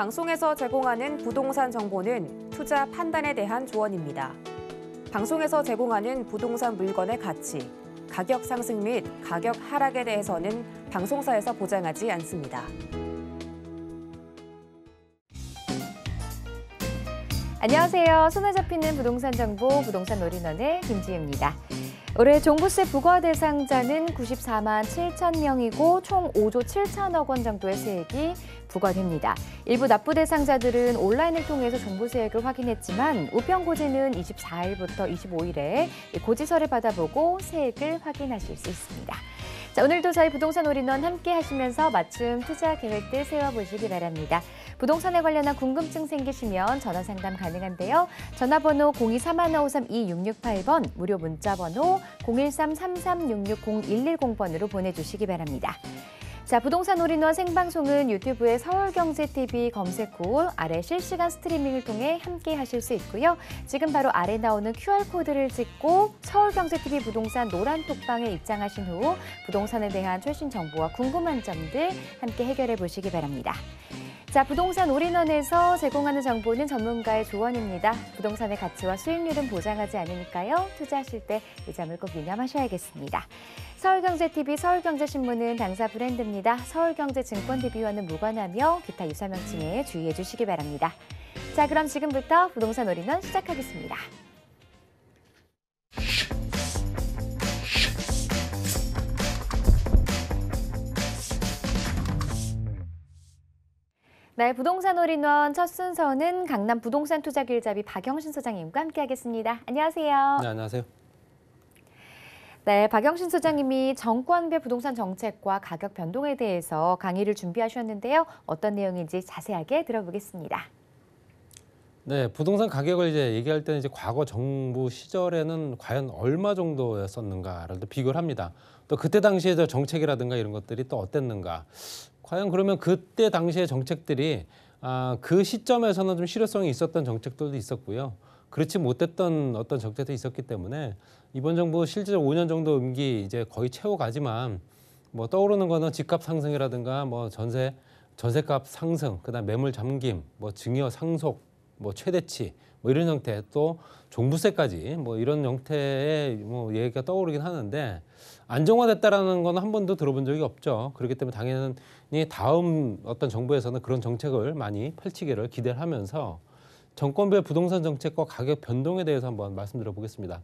방송에서 제공하는 부동산 정보는 투자 판단에 대한 조언입니다. 방송에서 제공하는 부동산 물건의 가치, 가격 상승 및 가격 하락에 대해서는 방송사에서 보장하지 않습니다. 안녕하세요. 손에 잡히는 부동산 정보 부동산 노리원의 김지혜입니다. 올해 종부세 부과 대상자는 94만 7천 명이고 총 5조 7천억 원 정도의 세액이 부과됩니다. 일부 납부 대상자들은 온라인을 통해서 종부세액을 확인했지만 우편고지는 24일부터 25일에 고지서를 받아보고 세액을 확인하실 수 있습니다. 자, 오늘도 저희 부동산 올인원 함께 하시면서 맞춤 투자 계획들 세워보시기 바랍니다. 부동산에 관련한 궁금증 생기시면 전화 상담 가능한데요. 전화번호 0231532-668번, 무료 문자번호 013-3366-0110번으로 보내주시기 바랍니다. 자, 부동산 올인원 생방송은 유튜브에 서울경제TV 검색 후 아래 실시간 스트리밍을 통해 함께 하실 수 있고요. 지금 바로 아래 나오는 QR코드를 찍고 서울경제TV 부동산 노란 톡방에 입장하신 후 부동산에 대한 최신 정보와 궁금한 점들 함께 해결해 보시기 바랍니다. 자, 부동산 올인원에서 제공하는 정보는 전문가의 조언입니다. 부동산의 가치와 수익률은 보장하지 않으니까요. 투자하실 때 이 점을 꼭 유념하셔야겠습니다. 서울경제TV, 서울경제신문은 당사 브랜드입니다. 서울경제증권TV와는 무관하며 기타 유사명칭에 주의해 주시기 바랍니다. 자, 그럼 지금부터 부동산 올인원 시작하겠습니다. 네, 부동산 올인원 첫 순서는 강남 부동산 투자 길잡이 박영신 소장님과 함께하겠습니다. 안녕하세요. 네, 안녕하세요. 네, 박영신 소장님이 정권별 부동산 정책과 가격 변동에 대해서 강의를 준비하셨는데요. 어떤 내용인지 자세하게 들어보겠습니다. 네, 부동산 가격을 이제 얘기할 때는 이제 과거 정부 시절에는 과연 얼마 정도였었는가를 또 비교를 합니다. 또 그때 당시에 저 정책이라든가 이런 것들이 또 어땠는가. 과연 그러면 그때 당시의 정책들이 아, 그 시점에서는 좀 실효성이 있었던 정책들도 있었고요. 그렇지 못했던 어떤 적대도 있었기 때문에 이번 정부 실제적 5년 정도 임기 이제 거의 채워가지만 뭐 떠오르는 거는 집값 상승이라든가 뭐 전세 전세값 상승, 그다음 매물 잠김, 뭐 증여 상속, 뭐 최대치 뭐 이런 형태 또 종부세까지 뭐 이런 형태의 뭐 얘기가 떠오르긴 하는데 안정화됐다라는 건 한 번도 들어본 적이 없죠. 그렇기 때문에 당연히 다음 어떤 정부에서는 그런 정책을 많이 펼치기를 기대를 하면서 정권별 부동산 정책과 가격 변동에 대해서 한번 말씀드려 보겠습니다.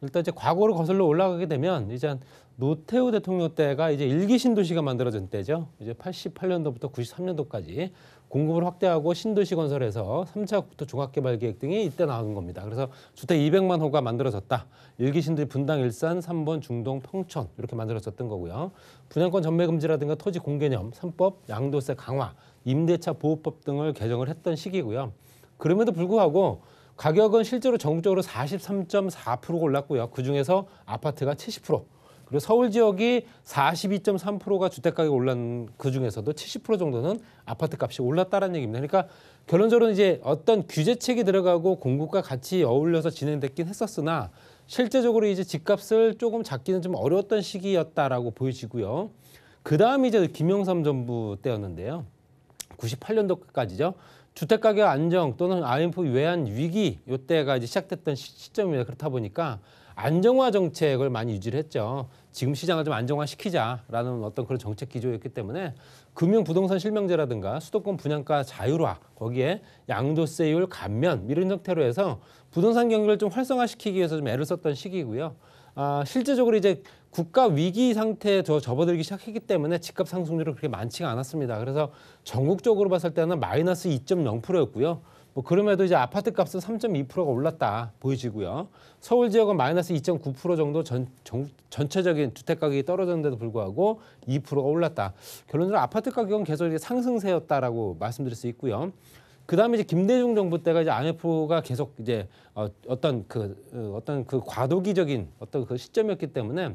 일단 이제 과거로 거슬러 올라가게 되면 이제 노태우 대통령 때가 이제 일기 신도시가 만들어진 때죠. 이제 88년도부터 93년도까지 공급을 확대하고 신도시 건설해서 3차 국토 종합개발 계획 등이 이때 나오 겁니다. 그래서 주택 200만 호가 만들어졌다. 일기 신도시 분당 일산 3번 중동 평촌 이렇게 만들어졌던 거고요. 분양권 전매 금지라든가 토지 공개념, 3법, 양도세 강화, 임대차 보호법 등을 개정을 했던 시기고요. 그럼에도 불구하고 가격은 실제로 전국적으로 43.4% 올랐고요. 그중에서 아파트가 70%. 그리고 서울 지역이 42.3%가 주택 가격 올랐는 그 중에서도 70% 정도는 아파트 값이 올랐다라는 얘기입니다. 그러니까 결론적으로 이제 어떤 규제책이 들어가고 공급과 같이 어울려서 진행됐긴 했었으나 실제적으로 이제 집값을 조금 잡기는 좀 어려웠던 시기였다라고 보여지고요. 그다음 이제 김영삼 정부 때였는데요. 98년도까지죠. 주택가격 안정 또는 IMF 외환 위기 요때가 이제 시작됐던 시, 점이니다 그렇다 보니까 안정화 정책을 많이 유지를 했죠. 지금 시장을 좀 안정화시키자라는 어떤 그런 정책 기조였기 때문에 금융 부동산 실명제라든가 수도권 분양가 자율화 거기에 양도세율 감면 이런 형태로 해서 부동산 경기를 좀 활성화시키기 위해서 좀 애를 썼던 시기고요. 아, 실제적으로 이제 국가 위기 상태에 접어들기 시작했기 때문에 집값 상승률은 그렇게 많지가 않았습니다. 그래서 전국적으로 봤을 때는 마이너스 2.0%였고요. 뭐 그럼에도 이제 아파트 값은 3.2%가 올랐다 보여지고요. 서울 지역은 마이너스 2.9% 정도 전, 정, 전체적인 주택 가격이 떨어졌는데도 불구하고 2%가 올랐다. 결론적으로 아파트 가격은 계속 이제 상승세였다라고 말씀드릴 수 있고요. 그다음에 이제 김대중 정부 때가 이제 IMF가 계속 이제 어, 어떤 그 어, 어떤 그 과도기적인 어떤 그 시점이었기 때문에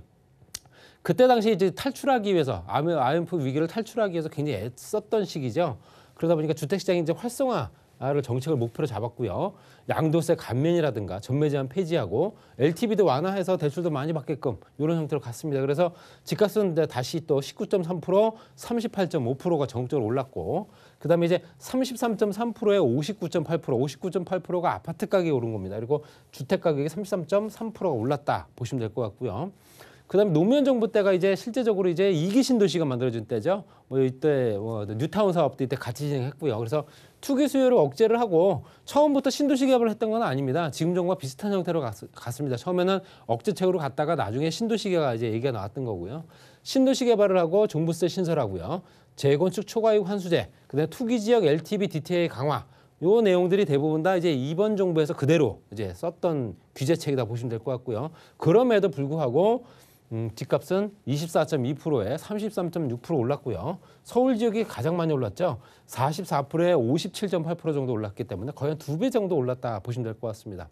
그때 당시 이제 탈출하기 위해서 IMF 위기를 탈출하기 위해서 굉장히 애썼던 시기죠. 그러다 보니까 주택시장이 이제 활성화 를 정책을 목표로 잡았고요. 양도세 감면이라든가 전매 제한 폐지하고 LTV도 완화해서 대출도 많이 받게끔 이런 형태로 갔습니다. 그래서 집값은 이제 다시 또 19.3%, 38.5%가 정적으로 올랐고 그다음에 이제 33.3%에 59.8%, 59.8%가 아파트 가격이 오른 겁니다. 그리고 주택 가격이 33.3%가 올랐다 보시면 될 것 같고요. 그다음에 노무현 정부 때가 이제 실제적으로 이제 이기 신도시가 만들어진 때죠. 뭐 이때 뭐 뉴타운 사업도 이때 같이 진행했고요. 그래서 투기 수요를 억제를 하고 처음부터 신도시 개발을 했던 건 아닙니다. 지금 정부와 비슷한 형태로 갔, 습니다 처음에는 억제책으로 갔다가 나중에 신도시 개발 이제 얘기가 나왔던 거고요. 신도시 개발을 하고 종부세 신설하고요. 재건축 초과이익 환수제, 그다음에 투기 지역 LTV DTA 강화 요 내용들이 대부분 다 이제 이번 정부에서 그대로 이제 썼던 규제책이다 보시면 될 것 같고요. 그럼에도 불구하고 음, 집값은 24.2%에 33.6% 올랐고요. 서울 지역이 가장 많이 올랐죠. 44%에 57.8% 정도 올랐기 때문에 거의 한두배 정도 올랐다 보시면 될 것 같습니다.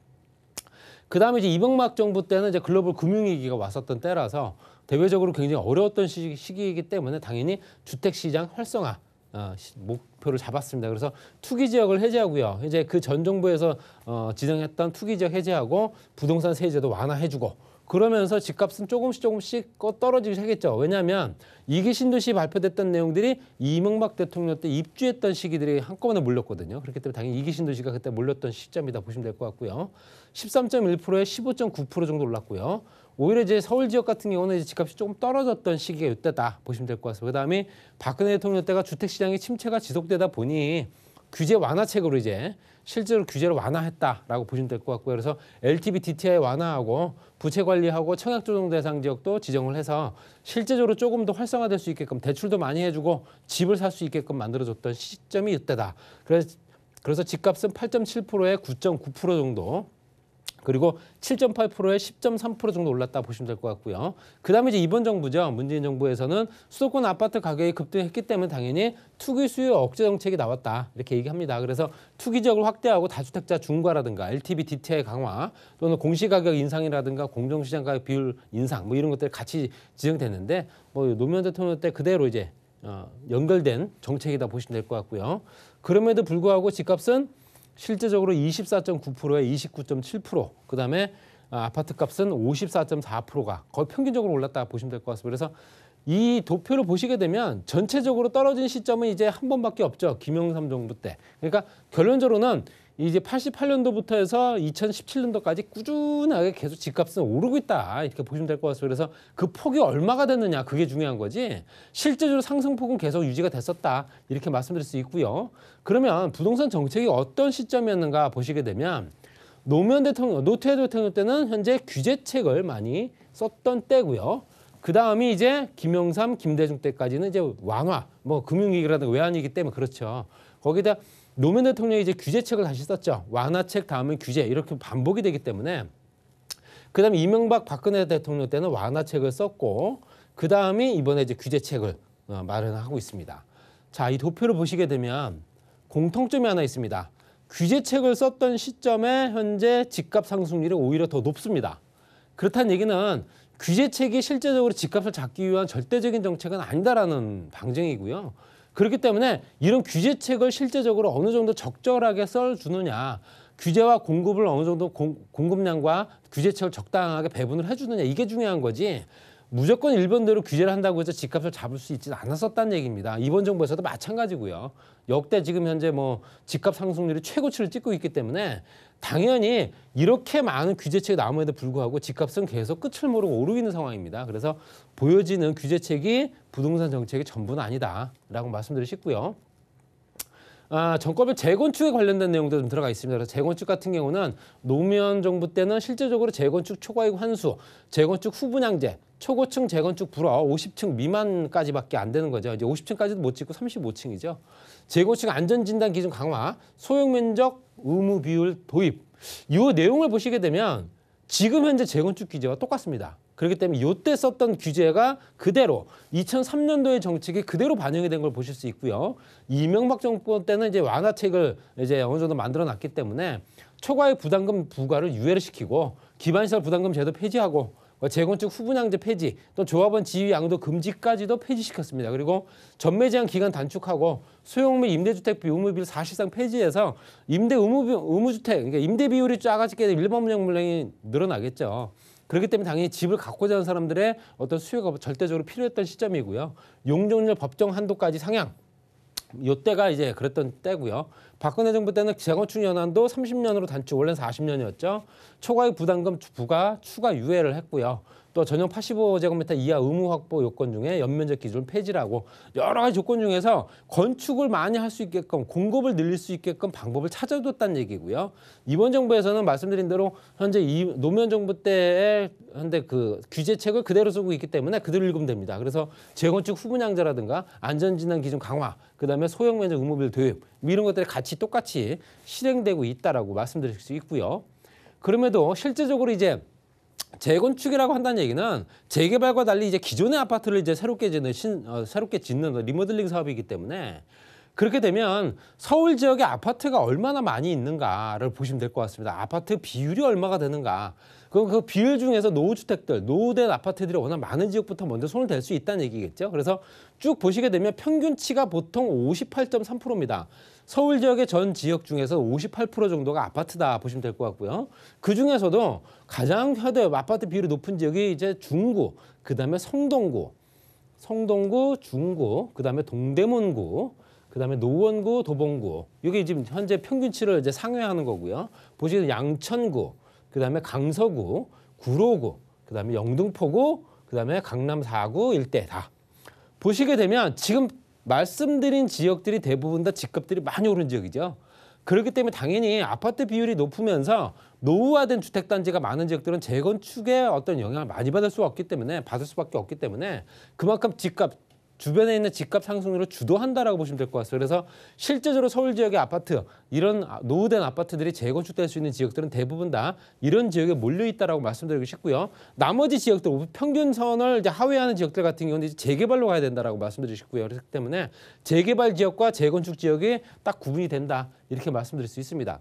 그 다음에 이제 이명박 정부 때는 이제 글로벌 금융위기가 왔었던 때라서 대외적으로 굉장히 어려웠던 시기, 이기 때문에 당연히 주택시장 활성화 어, 목표를 잡았습니다. 그래서 투기 지역을 해제하고요. 이제 그 전 정부에서 어, 지정했던 투기 지역 해제하고 부동산 세제도 완화해주고 그러면서 집값은 조금씩 조금씩 떨어지기 시작했죠. 왜냐하면 이기 신도시 발표됐던 내용들이 이명박 대통령 때 입주했던 시기들이 한꺼번에 몰렸거든요. 그렇기 때문에 당연히 이기 신도시가 그때 몰렸던 시점이다 보시면 될 것 같고요. 13.1%에 15.9% 정도 올랐고요. 오히려 이제 서울 지역 같은 경우는 이제 집값이 조금 떨어졌던 시기가 이때다 보시면 될 것 같습니다. 그다음에 박근혜 대통령 때가 주택 시장의 침체가 지속되다 보니 규제 완화책으로 이제 실제로 규제를 완화했다라고 보시면 될 것 같고요. 그래서 LTV DTI 완화하고 부채 관리하고 청약 조정 대상 지역도 지정을 해서 실제적으로 조금 더 활성화될 수 있게끔 대출도 많이 해주고 집을 살 수 있게끔 만들어줬던 시점이 이때다. 그래서 그래서 집값은 8.7%에 9.9% 정도 그리고 7.8%에 10.3% 정도 올랐다 보시면 될 것 같고요. 그다음에 이제 이번 정부죠. 문재인 정부에서는 수도권 아파트 가격이 급등했기 때문에 당연히 투기 수요 억제 정책이 나왔다. 이렇게 얘기합니다. 그래서 투기 지역을 확대하고 다주택자 중과라든가 LTV DTI 강화 또는 공시 가격 인상이라든가 공정시장 가격 비율 인상 뭐 이런 것들 같이 지정됐는데 뭐 노무현 대통령 때 그대로 이제 어, 연결된 정책이다 보시면 될 것 같고요. 그럼에도 불구하고 집값은 실제적으로 24.9%에 29.7%, 그다음에 아, 아파트 값은 54.4%가 거의 평균적으로 올랐다 보시면 될 것 같습니다. 그래서 이 도표를 보시게 되면 전체적으로 떨어진 시점은 이제 한 번밖에 없죠. 김영삼 정부 때. 그러니까 결론적으로는 이제 88년도부터 해서 2017년도까지 꾸준하게 계속 집값은 오르고 있다. 이렇게 보시면 될 것 같습니다. 그래서 그 폭이 얼마가 됐느냐 그게 중요한 거지. 실제적으로 상승폭은 계속 유지가 됐었다. 이렇게 말씀드릴 수 있고요. 그러면 부동산 정책이 어떤 시점이었는가 보시게 되면 노무현 대통령, 노태우 대통령 때는 현재 규제책을 많이 썼던 때고요. 그 다음이 이제 김영삼, 김대중 때까지는 이제 완화, 뭐 금융위기라든가 외환위기 때문에 그렇죠. 거기다 노무현 대통령이 이제 규제책을 다시 썼죠. 완화책 다음은 규제 이렇게 반복이 되기 때문에 그다음에 이명박 박근혜 대통령 때는 완화책을 썼고 그다음에 이번에 이제 규제책을 어, 마련하고 있습니다. 자, 이 도표를 보시게 되면 공통점이 하나 있습니다. 규제책을 썼던 시점에 현재 집값 상승률이 오히려 더 높습니다. 그렇다는 얘기는 규제책이 실제적으로 집값을 잡기 위한 절대적인 정책은 아니다라는 방증이고요. 그렇기 때문에 이런 규제책을 실제적으로 어느 정도 적절하게 써주느냐 규제와 공급을 어느 정도 공, 공급량과 규제책을 적당하게 배분을 해주느냐 이게 중요한 거지 무조건 일본대로 규제를 한다고 해서 집값을 잡을 수 있지는 않았었다는 얘기입니다. 이번 정부에서도 마찬가지고요. 역대 지금 현재 뭐 집값 상승률이 최고치를 찍고 있기 때문에 당연히 이렇게 많은 규제책이 나옴에도 불구하고 집값은 계속 끝을 모르고 오르고 있는 상황입니다. 그래서 보여지는 규제책이 부동산 정책의 전부는 아니다라고 말씀드리고 싶고요. 아, 정권별 재건축에 관련된 내용도 좀 들어가 있습니다. 그래서 재건축 같은 경우는 노무현 정부 때는 실제적으로 재건축 초과이익 환수, 재건축 후분양제, 초고층 재건축 불허 50층 미만까지밖에 안 되는 거죠. 이제 50층까지도 못 짓고 35층이죠. 재건축 안전진단 기준 강화, 소형면적 의무 비율 도입. 이 내용을 보시게 되면 지금 현재 재건축 기제와 똑같습니다. 그렇기 때문에 요때 썼던 규제가 그대로 2003년도의 정책이 그대로 반영이 된 걸 보실 수 있고요. 이명박 정권 때는 이제 완화책을 이제 어느 정도 만들어 놨기 때문에 초과의 부담금 부과를 유예를 시키고 기반시설 부담금 제도 폐지하고 어, 재건축 후분양제 폐지 또 조합원 지위 양도 금지까지도 폐지시켰습니다. 그리고 전매 제한 기간 단축하고 소형 및 임대주택 비의무비를 사실상 폐지해서 임대 의무, 의무주택 그러니까 임대 비율이 작아지게 되면 일반 분양 물량이 늘어나겠죠. 그렇기 때문에 당연히 집을 갖고자 하는 사람들의 어떤 수요가 절대적으로 필요했던 시점이고요. 용적률 법정 한도까지 상향. 요때가 이제 그랬던 때고요. 박근혜 정부 때는 재건축 연한도 30년으로 단축, 원래는 40년이었죠. 초과의 부담금 부과 추가 유예를 했고요. 또 전용 85제곱미터 이하 의무 확보 요건 중에 연면적 기준 폐지라고 여러 가지 조건 중에서 건축을 많이 할 수 있게끔 공급을 늘릴 수 있게끔 방법을 찾아줬다는 얘기고요. 이번 정부에서는 말씀드린 대로 현재 이 노무현 정부 때의 현재 그 규제책을 그대로 쓰고 있기 때문에 그대로 읽으면 됩니다. 그래서 재건축 후분양자라든가 안전진단 기준 강화, 그다음에 소형 면적 의무별 도입 뭐 이런 것들이 같이 똑같이 실행되고 있다라고 말씀드릴 수 있고요. 그럼에도 실제적으로 이제 재건축이라고 한다는 얘기는 재개발과 달리 이제 기존의 아파트를 이제 새롭게 짓는 신, 어, 새롭게 짓는 그 리모델링 사업이기 때문에 그렇게 되면 서울 지역에 아파트가 얼마나 많이 있는가를 보시면 될 것 같습니다. 아파트 비율이 얼마가 되는가. 그럼 그 비율 중에서 노후주택들, 노후된 아파트들이 워낙 많은 지역부터 먼저 손을 댈 수 있다는 얘기겠죠. 그래서 쭉 보시게 되면 평균치가 보통 58.3%입니다. 서울 지역의 전 지역 중에서 58% 정도가 아파트다 보시면 될 것 같고요. 그 중에서도 가장 혈대 아파트 비율이 높은 지역이 이제 중구, 그 다음에 성동구, 성동구, 중구, 그 다음에 동대문구, 그 다음에 노원구, 도봉구. 이게 지금 현재 평균치를 이제 상회하는 거고요. 보시면 양천구, 그 다음에 강서구, 구로구, 그 다음에 영등포구, 그 다음에 강남 4구 일대 다. 보시게 되면 지금 말씀드린 지역들이 대부분 다 집값들이 많이 오른 지역이죠. 그렇기 때문에 당연히 아파트 비율이 높으면서 노후화된 주택단지가 많은 지역들은 재건축에 어떤 영향을 많이 받을 수 없기 때문에 받을 수밖에 없기 때문에 그만큼 집값 주변에 있는 집값 상승률을 주도한다라고 보시면 될 것 같아요. 그래서 실제적으로 서울 지역의 아파트 이런 아, 노후된 아파트들이 재건축될 수 있는 지역들은 대부분 다 이런 지역에 몰려 있다라고 말씀드리고 싶고요. 나머지 지역들 뭐 평균선을 이제 하회하는 지역들 같은 경우는 이제 재개발로 가야 된다라고 말씀드리고 싶고요. 그렇기 때문에 재개발 지역과 재건축 지역이 딱 구분이 된다 이렇게 말씀드릴 수 있습니다.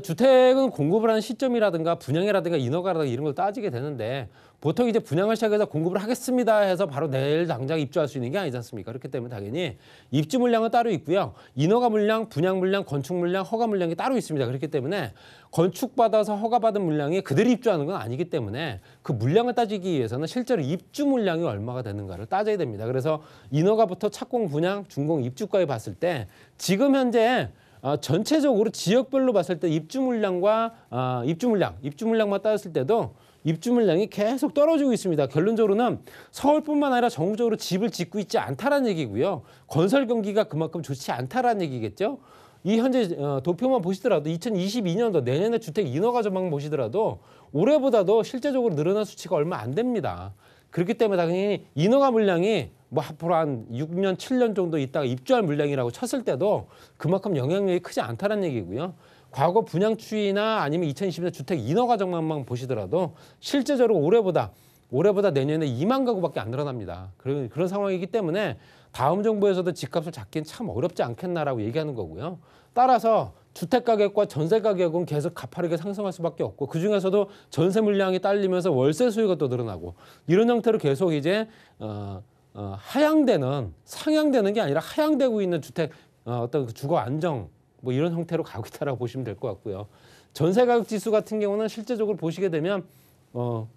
주택은 공급을 하는 시점이라든가 분양이라든가 인허가라든가 이런 걸 따지게 되는데 보통 이제 분양을 시작해서 공급을 하겠습니다 해서 바로 내일 당장 입주할 수 있는 게 아니지 않습니까? 그렇기 때문에 당연히 입주 물량은 따로 있고요. 인허가 물량, 분양 물량, 건축 물량, 허가 물량이 따로 있습니다. 그렇기 때문에 건축받아서 허가받은 물량이 그대로 입주하는 건 아니기 때문에 그 물량을 따지기 위해서는 실제로 입주 물량이 얼마가 되는가를 따져야 됩니다. 그래서 인허가부터 착공 분양, 준공 입주가에 봤을 때 지금 현재 아, 전체적으로 지역별로 봤을 때 입주 물량과 아, 입주 물량, 입주 물량만 따졌을 때도 입주 물량이 계속 떨어지고 있습니다. 결론적으로는 서울뿐만 아니라 전국적으로 집을 짓고 있지 않다라는 얘기고요. 건설 경기가 그만큼 좋지 않다라는 얘기겠죠. 이 현재 어, 도표만 보시더라도 2022년도 내년에 주택 인허가 전망 보시더라도 올해보다도 실제적으로 늘어난 수치가 얼마 안 됩니다. 그렇기 때문에 당연히 인허가 물량이 뭐 앞으로 한 6년, 7년 정도 있다가 입주할 물량이라고 쳤을 때도 그만큼 영향력이 크지 않다는 얘기고요. 과거 분양 추이나 아니면 2020년 주택 인허 가정만 보시더라도 실제적으로 올해보다 올해보다 내년에 2만 가구밖에 안 늘어납니다. 그런 그런 상황이기 때문에 다음 정부에서도 집값을 잡기는 참 어렵지 않겠나라고 얘기하는 거고요. 따라서 주택 가격과 전세 가격은 계속 가파르게 상승할 수밖에 없고 그 중에서도 전세 물량이 딸리면서 월세 수요가 또 늘어나고 이런 형태로 계속 이제 어, 어, 하향되는 상향되는 게 아니라 하향되고 있는 주택 어, 어떤 그 주거 안정 뭐 이런 형태로 가고 있다라고 보시면 될 것 같고요. 전세 가격 지수 같은 경우는 실제적으로 보시게 되면 어,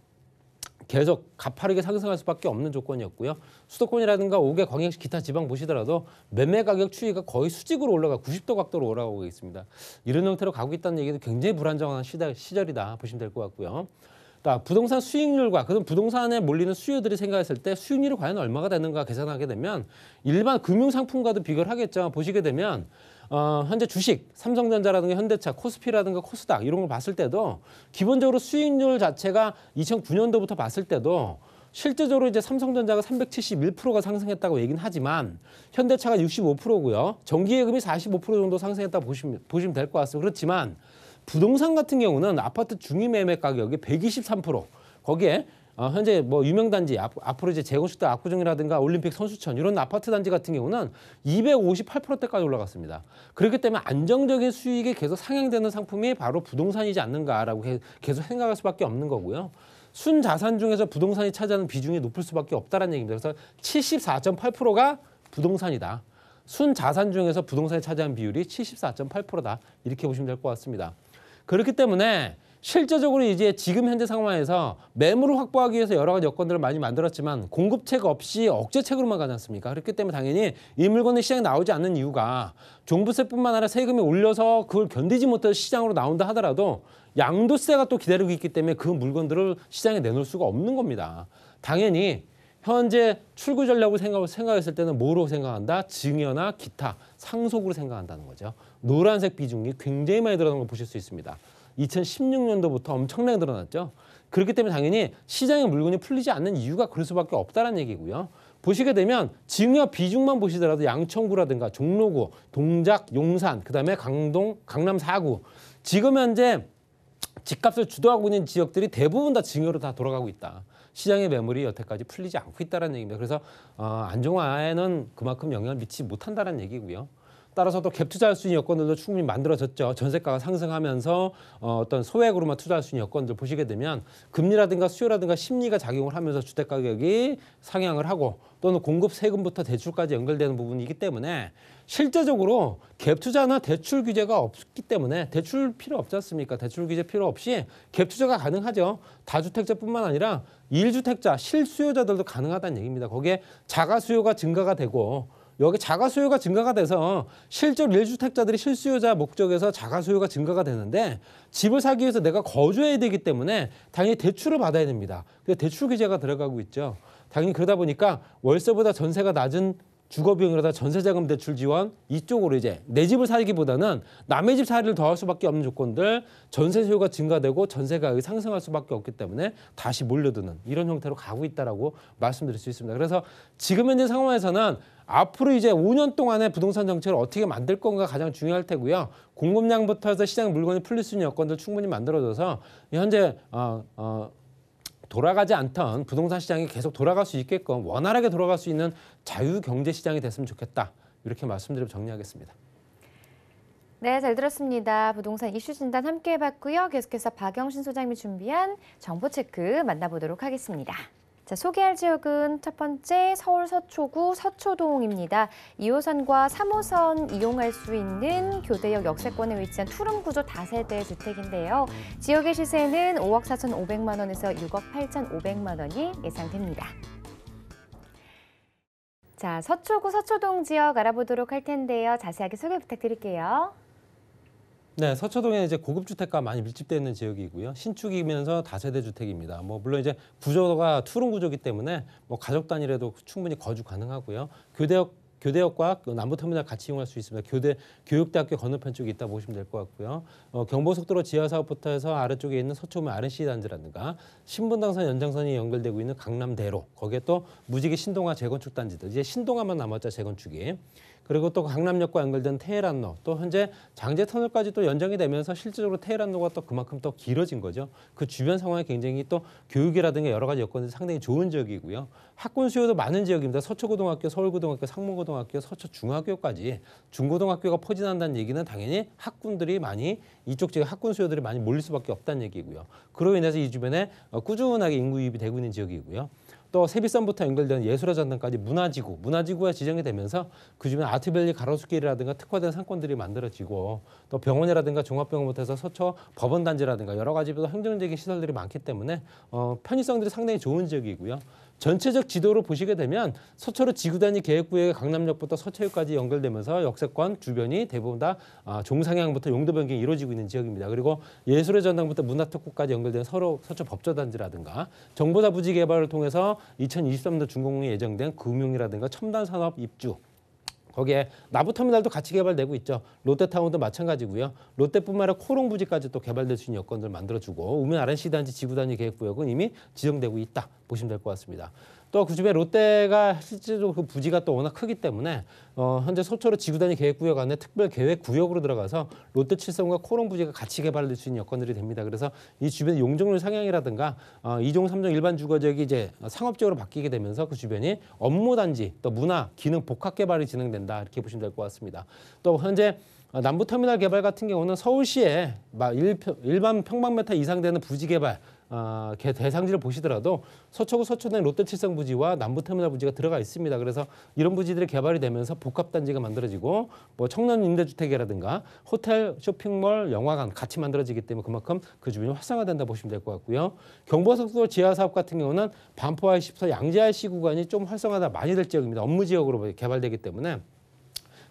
계속 가파르게 상승할 수밖에 없는 조건이었고요. 수도권이라든가 5개 광역시 기타 지방 보시더라도 매매 가격 추이가 거의 수직으로 올라가 90도 각도로 올라가고 있습니다. 이런 형태로 가고 있다는 얘기도 굉장히 불안정한 시다, 시절이다 보시면 될 것 같고요. 그러니까 부동산 수익률과 그 부동산에 몰리는 수요들이 생각했을 때 수익률이 과연 얼마가 되는가 계산하게 되면 일반 금융상품과도 비교를 하겠죠. 보시게 되면 어, 현재 주식, 삼성전자라든가 현대차, 코스피라든가 코스닥 이런 걸 봤을 때도 기본적으로 수익률 자체가 2009년도부터 봤을 때도 실제적으로 이제 삼성전자가 371%가 상승했다고 얘기는 하지만 현대차가 65%고요. 전기예금이 45% 정도 상승했다고 보시면, 보시면 될 것 같습니다. 그렇지만 부동산 같은 경우는 아파트 중위 매매 가격이 123% 거기에 어, 현재 뭐 유명 단지 앞, 앞으로 이제 재건축도 압구정이라든가 올림픽 선수촌 이런 아파트 단지 같은 경우는 258%대까지 올라갔습니다. 그렇기 때문에 안정적인 수익이 계속 상향되는 상품이 바로 부동산이지 않는가라고 계속 생각할 수밖에 없는 거고요. 순 자산 중에서 부동산이 차지하는 비중이 높을 수밖에 없다는 얘기입니다. 그래서 74.8%가 부동산이다. 순 자산 중에서 부동산이 차지하는 비율이 74.8%다. 이렇게 보시면 될 것 같습니다. 그렇기 때문에 실제적으로 이제 지금 현재 상황에서 매물을 확보하기 위해서 여러 가지 여건들을 많이 만들었지만 공급책 없이 억제책으로만 가지 않습니까? 그렇기 때문에 당연히 이 물건이 시장에 나오지 않는 이유가 종부세뿐만 아니라 세금이 올려서 그걸 견디지 못해서 시장으로 나온다 하더라도 양도세가 또 기다리고 있기 때문에 그 물건들을 시장에 내놓을 수가 없는 겁니다. 당연히 현재 출구 전략을 생각했을 때는 뭐로 생각한다? 증여나 기타, 상속으로 생각한다는 거죠. 노란색 비중이 굉장히 많이 늘어난 걸 보실 수 있습니다. 2016년도부터 엄청나게 늘어났죠. 그렇기 때문에 당연히 시장의 물건이 풀리지 않는 이유가 그럴 수밖에 없다는 얘기고요. 보시게 되면 증여 비중만 보시더라도 양천구라든가 종로구, 동작, 용산, 그다음에 강동, 강남 4구 지금 현재 집값을 주도하고 있는 지역들이 대부분 다 증여로 다 돌아가고 있다. 시장의 매물이 여태까지 풀리지 않고 있다는 얘기입니다. 그래서 어, 안정화에는 그만큼 영향을 미치지 못한다는 얘기고요. 따라서 또 갭 투자할 수 있는 여건들도 충분히 만들어졌죠. 전세가가 상승하면서 어, 어떤 소액으로만 투자할 수 있는 여건들 보시게 되면 금리라든가 수요라든가 심리가 작용을 하면서 주택 가격이 상향을 하고 또는 공급 세금부터 대출까지 연결되는 부분이기 때문에 실제적으로 갭 투자나 대출 규제가 없기 때문에 대출 필요 없지 않습니까? 대출 규제 필요 없이 갭 투자가 가능하죠. 다주택자뿐만 아니라 일주택자 실수요자들도 가능하다는 얘기입니다. 거기에 자가 수요가 증가가 되고 여기 자가 수요가 증가가 돼서 실제로 1주택자들이 실수요자 목적에서 자가 수요가 증가가 되는데 집을 사기 위해서 내가 거주해야 되기 때문에 당연히 대출을 받아야 됩니다. 근 대출 규제가 들어가고 있죠. 당연히 그러다 보니까 월세보다 전세가 낮은 주거비용이라다 전세자금 대출 지원 이쪽으로 이제 내 집을 사기보다는 남의 집 사기를 더할 수밖에 없는 조건들 전세 수요가 증가되고 전세가격 상승할 수밖에 없기 때문에 다시 몰려드는 이런 형태로 가고 있다라고 말씀드릴 수 있습니다. 그래서 지금 현재 상황에서는 앞으로 이제 5년 동안의 부동산 정책을 어떻게 만들 건가 가장 중요할 테고요. 공급량부터 해서 시장 물건이 풀릴 수 있는 여건들 충분히 만들어져서 현재 어, 어, 돌아가지 않던 부동산 시장이 계속 돌아갈 수 있게끔 원활하게 돌아갈 수 있는 자유경제 시장이 됐으면 좋겠다. 이렇게 말씀드리고 정리하겠습니다. 네, 잘 들었습니다. 부동산 이슈 진단 함께 해봤고요. 계속해서 박영신 소장님이 준비한 정보 체크 만나보도록 하겠습니다. 자, 소개할 지역은 첫 번째 서울 서초구 서초동입니다. 2호선과 3호선 이용할 수 있는 교대역 역세권에 위치한 투룸 구조 다세대 주택인데요. 지역의 시세는 5억 4,500만 원에서 6억 8,500만 원이 예상됩니다. 자, 서초구 서초동 지역 알아보도록 할 텐데요. 자세하게 소개 부탁드릴게요. 네, 서초동에 이제 고급 주택가 많이 밀집되어 있는 지역이고요. 신축이면서 다세대 주택입니다. 뭐 물론 이제 구조가 투룸 구조기 때문에 뭐 가족 단위라도 충분히 거주 가능하고요. 교대역 교대역과 그 남부터미널 같이 이용할 수 있습니다. 교대 교육대학교 건너편 쪽에 있다 보시면 될 것 같고요. 어, 경보속도로 지하사업부터 해서 아래쪽에 있는 서초면 RNC 단지라든가 신분당선 연장선이 연결되고 있는 강남대로 거기에 또 무지개 신동아 재건축 단지들 이제 신동아만 남았죠 재건축이 그리고 또 강남역과 연결된 테헤란로 또 현재 장제 터널까지 또 연장이 되면서 실질적으로 테헤란로가 또 그만큼 또 길어진 거죠. 그 주변 상황이 굉장히 또 교육이라든가 여러 가지 여건이 상당히 좋은 지역이고요. 학군 수요도 많은 지역입니다. 서초고등학교, 서울고등학교, 상문고등학교, 서초중학교까지 중고등학교가 포진한다는 얘기는 당연히 학군들이 많이 이쪽 지역 학군 수요들이 많이 몰릴 수밖에 없다는 얘기고요. 그로 인해서 이 주변에 어, 꾸준하게 인구 유입이 되고 있는 지역이고요. 또 세비섬부터 연결된 예술의 전당까지 문화지구, 문화지구가 지정이 되면서 그 주변 아트밸리 가로수길이라든가 특화된 상권들이 만들어지고 또 병원이라든가 종합병원부터해서 서초 법원단지라든가 여러 가지 행정적인 시설들이 많기 때문에 어, 편의성들이 상당히 좋은 지역이고요. 전체적 지도로 보시게 되면 서초로 지구단위 계획구역의 강남역부터 서초역까지 연결되면서 역세권 주변이 대부분 다 아, 종상향부터 용도 변경이 이루어지고 있는 지역입니다. 그리고 예술의 전당부터 문화특구까지 연결된 서로 서초 법조단지라든가 정보자부지 개발을 통해서 2023년 도중공이 예정된 금융이라든가 첨단산업 입주 거기에 나부터미널도 같이 개발되고 있죠. 롯데타운도 마찬가지고요. 롯데뿐만 아니라 코롱 부지까지 또 개발될 수 있는 여건들을 만들어주고 우면 아 n 시 단지 지구 단위 계획 구역은 이미 지정되고 있다 보시면 될 것 같습니다. 또그 주변 롯데가 실제로 그 부지가 또 워낙 크기 때문에 어, 현재 서초로 지구단위 계획구역 안에 특별 계획구역으로 들어가서 롯데 칠성과 코롱 부지가 같이 개발될 수 있는 여건들이 됩니다. 그래서 이 주변 용적률 상향이라든가 어, 2종, 3종 일반 주거지역이 이제 상업적으로 바뀌게 되면서 그 주변이 업무단지 또 문화, 기능 복합 개발이 진행된다 이렇게 보시면 될 것 같습니다. 또 현재 남부터미널 개발 같은 경우는 서울시에 일반 평방메타 이상 되는 부지 개발 아, 대상지를 보시더라도 서초구 서초동 롯데칠성 부지와 남부터미널 부지가 들어가 있습니다. 그래서 이런 부지들이 개발이 되면서 복합단지가 만들어지고 뭐 청년 임대주택이라든가 호텔, 쇼핑몰, 영화관 같이 만들어지기 때문에 그만큼 그 주변이 활성화된다 보시면 될 것 같고요. 경부고속도로 지하사업 같은 경우는 반포 IC 부 양재 IC 구간이 좀 활성화가 많이 될 지역입니다. 업무지역으로 개발되기 때문에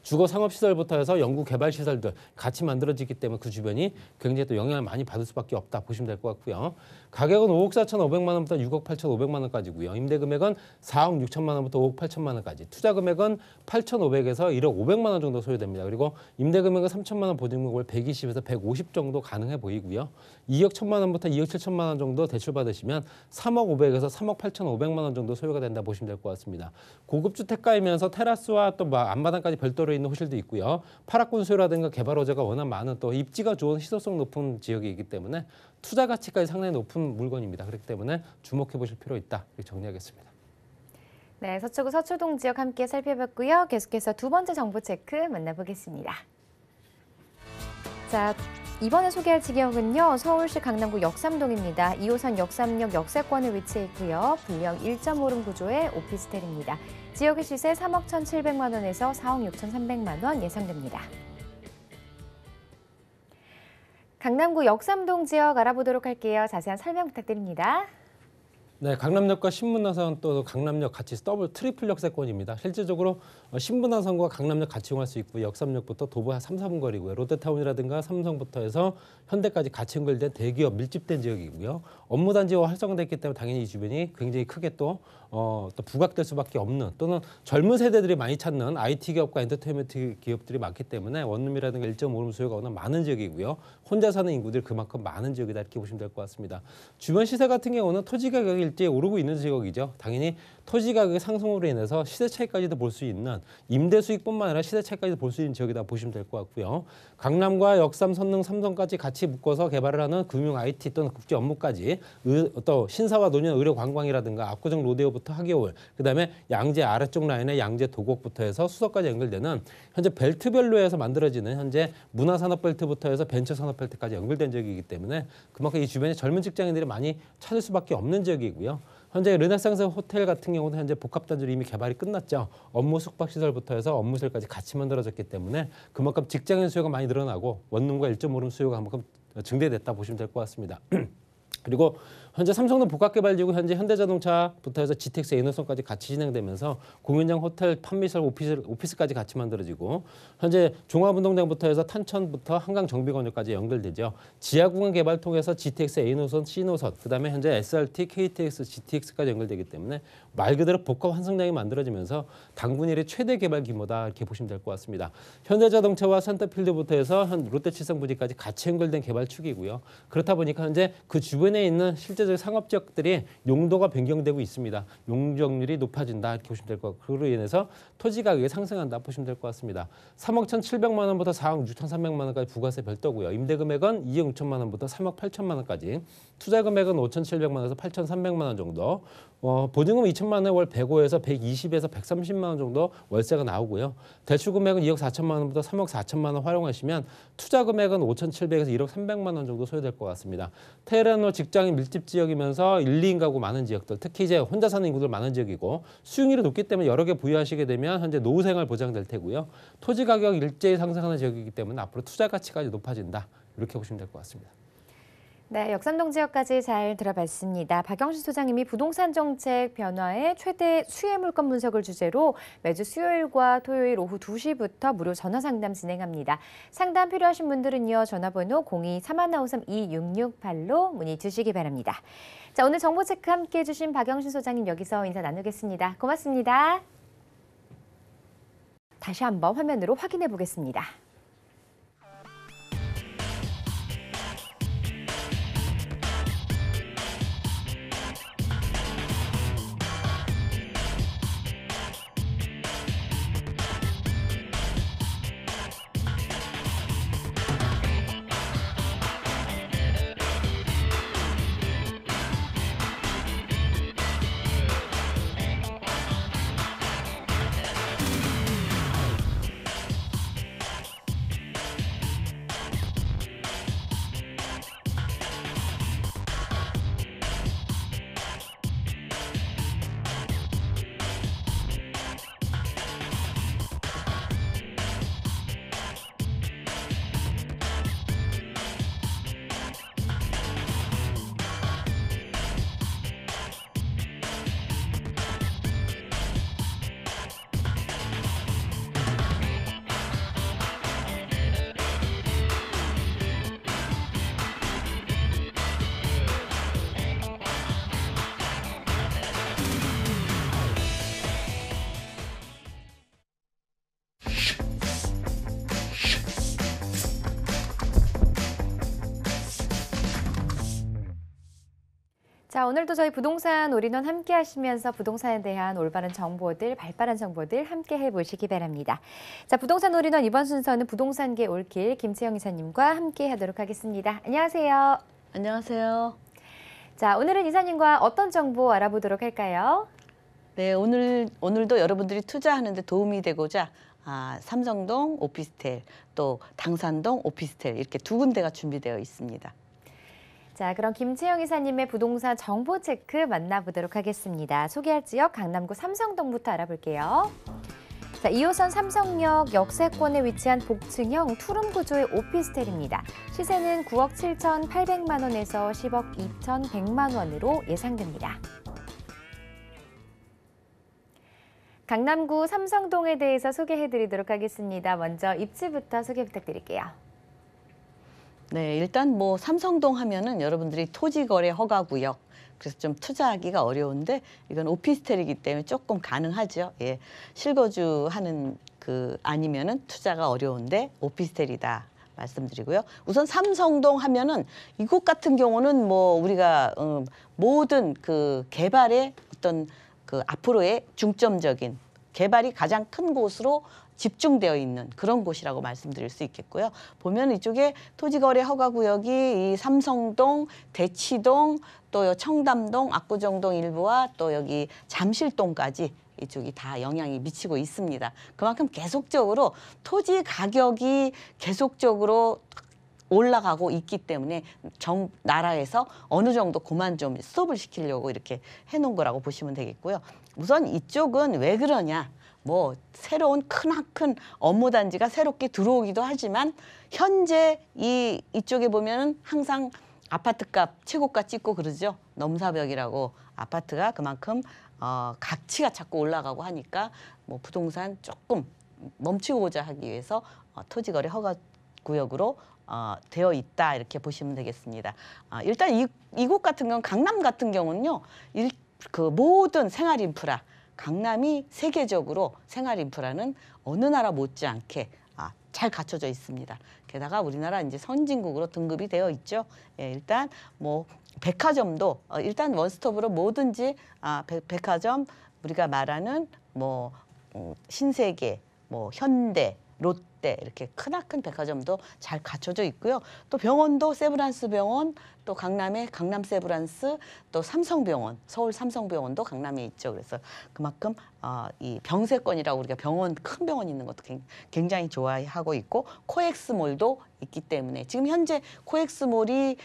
주거 상업 시설부터 해서 연구 개발 시설들 같이 만들어지기 때문에 그 주변이 굉장히 또 영향을 많이 받을 수밖에 없다 보시면 될 것 같고요. 가격은 5억 4천5백만 원부터 6억 8천5백만 원까지고요. 임대 금액은 4억 6천만 원부터 5억 8천만 원까지. 투자 금액은 8천5백에서 1억 5백만원 정도 소요됩니다. 그리고 임대 금액은 3천만 원 보증금을 120에서 150 정도 가능해 보이고요. 2억 1천만 원부터 2억 7천만 원 정도 대출 받으시면 3억 5백에서 3억 8천5백만원 정도 소요가 된다 보시면 될 것 같습니다. 고급 주택가이면서 테라스와 또막 뭐 앞마당까지 별도로 서울에 있는 호실도 있고요. 파락군수요라든가 개발호재가 워낙 많은 또 입지가 좋은 희소성 높은 지역이기 때문에 투자 가치까지 상당히 높은 물건입니다. 그렇기 때문에 주목해 보실 필요 있다. 정리하겠습니다. 네, 서초구 서초동 지역 함께 살펴봤고요. 계속해서 두 번째 정보 체크 만나보겠습니다. 자, 이번에 소개할 지역은요. 서울시 강남구 역삼동입니다. 2호선 역삼역 역세권에 위치해 있고요. 분량 1.5름 구조의 오피스텔입니다. 지역의 시세 3억 1,700만 원에서 4억 6,300만 원 예상됩니다. 강남구 역삼동 지역 알아보도록 할게요. 자세한 설명 부탁드립니다. 네, 강남역과 신문화선 또 강남역 같이 더블 트리플 역세권입니다. 실질적으로 어, 신문화선과 강남역 같이 이용할 수 있고 역삼역부터 도보 한 3, 4분 거리고요. 롯데타운이라든가 삼성부터 해서 현대까지 같이 연결된 대기업 밀집된 지역이고요. 업무단지와 활성화됐기 때문에 당연히 이 주변이 굉장히 크게 또 어, 또 부각될 수밖에 없는 또는 젊은 세대들이 많이 찾는 IT 기업과 엔터테인먼트 기업들이 많기 때문에 원룸이라든가 일1오룸 수요가 워낙 많은 지역이고요. 혼자 사는 인구들 그만큼 많은 지역이다 이렇게 보시면 될 것 같습니다. 주변 시세 같은 경우는 토지 가격이 일제히 오르고 있는 지역이죠. 당연히 토지 가격의 그 상승으로 인해서 시세 차이까지도 볼 수 있는 임대 수익뿐만 아니라 시세 차이까지도 볼 수 있는 지역이다 보시면 될 것 같고요. 강남과 역삼, 선릉, 삼성까지 같이 묶어서 개발을 하는 금융 IT 또는 국제 업무까지 의, 또 신사와 논현 의료 관광이라든가 압구정 로데오부터 하계월 그다음에 양재 아래쪽 라인의 양재 도곡부터 해서 수서까지 연결되는 현재 벨트별로 해서 만들어지는 현재 문화산업 벨트부터 해서 벤처 산업 벨트까지 연결된 지역이기 때문에 그만큼 이 주변에 젊은 직장인들이 많이 찾을 수밖에 없는 지역이고요. 현재 르네상스 호텔 같은 경우는 현재 복합 단지로 이미 개발이 끝났죠. 업무 숙박 시설부터 해서 업무실까지 같이 만들어졌기 때문에 그만큼 직장인 수요가 많이 늘어나고 원룸과 일점 오룸 수요가 그만큼 증대됐다 보시면 될 것 같습니다. 그리고 현재 삼성도 복합개발지구 현재 현대자동차부터 해서 지 t 스 에너성까지 같이 진행되면서 공연장, 호텔, 판미설, 오피스, 오피스까지 같이 만들어지고 현재 종합운동장부터 해서 탄천부터 한강 정비건역까지 연결되죠. 지하공간 개발 통해서 GTX A노선, C노선, 그다음에 현재 SRT, KTX, GTX까지 연결되기 때문에 말 그대로 복합 환승장이 만들어지면서 당분 일의 최대 개발 규모다 이렇게 보시면 될 것 같습니다. 현대자동차와 산타필드부터 해서 롯데칠성부지까지 같이 연결된 개발 축이고요. 그렇다 보니까 현재 그 주변에 있는 실제 실제적 상업 지역들이 용도가 변경되고 있습니다. 용적률이 높아진다 이렇게 보시면 될것 같고 그로 인해서 토지 가격이 상승한다 보시면 될 것 같습니다. 3억 1,700만 원부터 4억 6,300만 원까지 부가세 별도고요. 임대 금액은 2억 6천만 원부터 3억 8천만 원까지 투자 금액은 5,700만 원에서 8,300만 원 정도 어, 보증금 2천만 원월 105에서 120에서 130만 원 정도 월세가 나오고요. 대출 금액은 2억 4천만 원부터 3억 4천만 원 활용하시면 투자 금액은 5,700에서 1억 300만 원 정도 소요될 것 같습니다. 테헤란 직장인 밀집 지역이면서 1, 2인 가구 많은 지역들, 특히 이제 혼자 사는 인구들 많은 지역이고 수익률이 높기 때문에 여러 개 보유하시게 되면 현재 노후 생활 보장될 테고요. 토지 가격 일제히 상승하는 지역이기 때문에 앞으로 투자 가치까지 높아진다. 이렇게 보시면 될 것 같습니다. 네, 역삼동 지역까지 잘 들어봤습니다. 박영신 소장님이 부동산 정책 변화의 최대 수혜 물건 분석을 주제로 매주 수요일과 토요일 오후 2시부터 무료 전화 상담 진행합니다. 상담 필요하신 분들은요. 전화번호 0 2 3 2 6 6 8로 문의 주시기 바랍니다. 자, 오늘 정보 체크 함께 해주신 박영신 소장님 여기서 인사 나누겠습니다. 고맙습니다. 다시 한번 화면으로 확인해 보겠습니다. 자, 오늘도 저희 부동산 올인원 함께 하시면서 부동산에 대한 올바른 정보들, 발빠른 정보들 함께 해보시기 바랍니다. 자, 부동산 올인원 이번 순서는 부동산계 올길 김채영 이사님과 함께 하도록 하겠습니다. 안녕하세요. 안녕하세요. 자, 오늘은 이사님과 어떤 정보 알아보도록 할까요? 네, 오늘, 오늘도 여러분들이 투자하는데 도움이 되고자 아, 삼성동 오피스텔, 또 당산동 오피스텔 이렇게 두 군데가 준비되어 있습니다. 자, 그럼 김채영 이사님의 부동산 정보 체크 만나보도록 하겠습니다. 소개할 지역 강남구 삼성동부터 알아볼게요. 자, 2호선 삼성역 역세권에 위치한 복층형 투룸 구조의 오피스텔입니다. 시세는 9억 7,800만 원에서 10억 2,100만 원으로 예상됩니다. 강남구 삼성동에 대해서 소개해드리도록 하겠습니다. 먼저 입지부터 소개 부탁드릴게요. 네, 일단 뭐 삼성동 하면은 여러분들이 토지거래 허가구역. 그래서 좀 투자하기가 어려운데 이건 오피스텔이기 때문에 조금 가능하죠. 예. 실거주 하는 그 아니면은 투자가 어려운데 오피스텔이다. 말씀드리고요. 우선 삼성동 하면은 이곳 같은 경우는 뭐 우리가 음, 모든 그 개발의 어떤 그 앞으로의 중점적인 개발이 가장 큰 곳으로 집중되어 있는 그런 곳이라고 말씀드릴 수 있겠고요. 보면 이쪽에 토지거래 허가구역이 이 삼성동, 대치동, 또 청담동, 압구정동 일부와 또 여기 잠실동까지 이쪽이 다 영향이 미치고 있습니다. 그만큼 계속적으로 토지 가격이 계속적으로 올라가고 있기 때문에 정 나라에서 어느 정도 고만 좀 스톱을 시키려고 이렇게 해놓은 거라고 보시면 되겠고요. 우선 이쪽은 왜 그러냐. 뭐 새로운 큰큰 업무 단지가 새롭게 들어오기도 하지만 현재 이 이쪽에 보면은 항상 아파트값 최고가 찍고 그러죠. 넘사벽이라고 아파트가 그만큼 어, 가치가 자꾸 올라가고 하니까 뭐 부동산 조금 멈추고자 하기 위해서 어, 토지거래 허가 구역으로 어, 되어 있다 이렇게 보시면 되겠습니다. 어, 일단 이, 이곳 같은 경우 강남 같은 경우는요. 일, 그 모든 생활 인프라 강남이 세계적으로 생활 인프라는 어느 나라 못지않게 아, 잘 갖춰져 있습니다. 게다가 우리나라 이제 선진국으로 등급이 되어 있죠. 예, 일단 뭐 백화점도 어, 일단 원스톱으로 뭐든지 아, 백, 백화점 우리가 말하는 뭐 음, 신세계, 뭐 현대, 롯데 때 이렇게 크나큰 백화점도 잘 갖춰져 있고요. 또 병원도 세브란스 병원, 또 강남에 강남 세브란스, 또 삼성병원, 서울 삼성병원도 강남에 있죠. 그래서 그만큼 어, 이 병세권이라고 우리가 병원 큰 병원 있는 것도 굉장히 좋아하고 있고 코엑스몰도 있기 때문에 지금 현재 코엑스몰이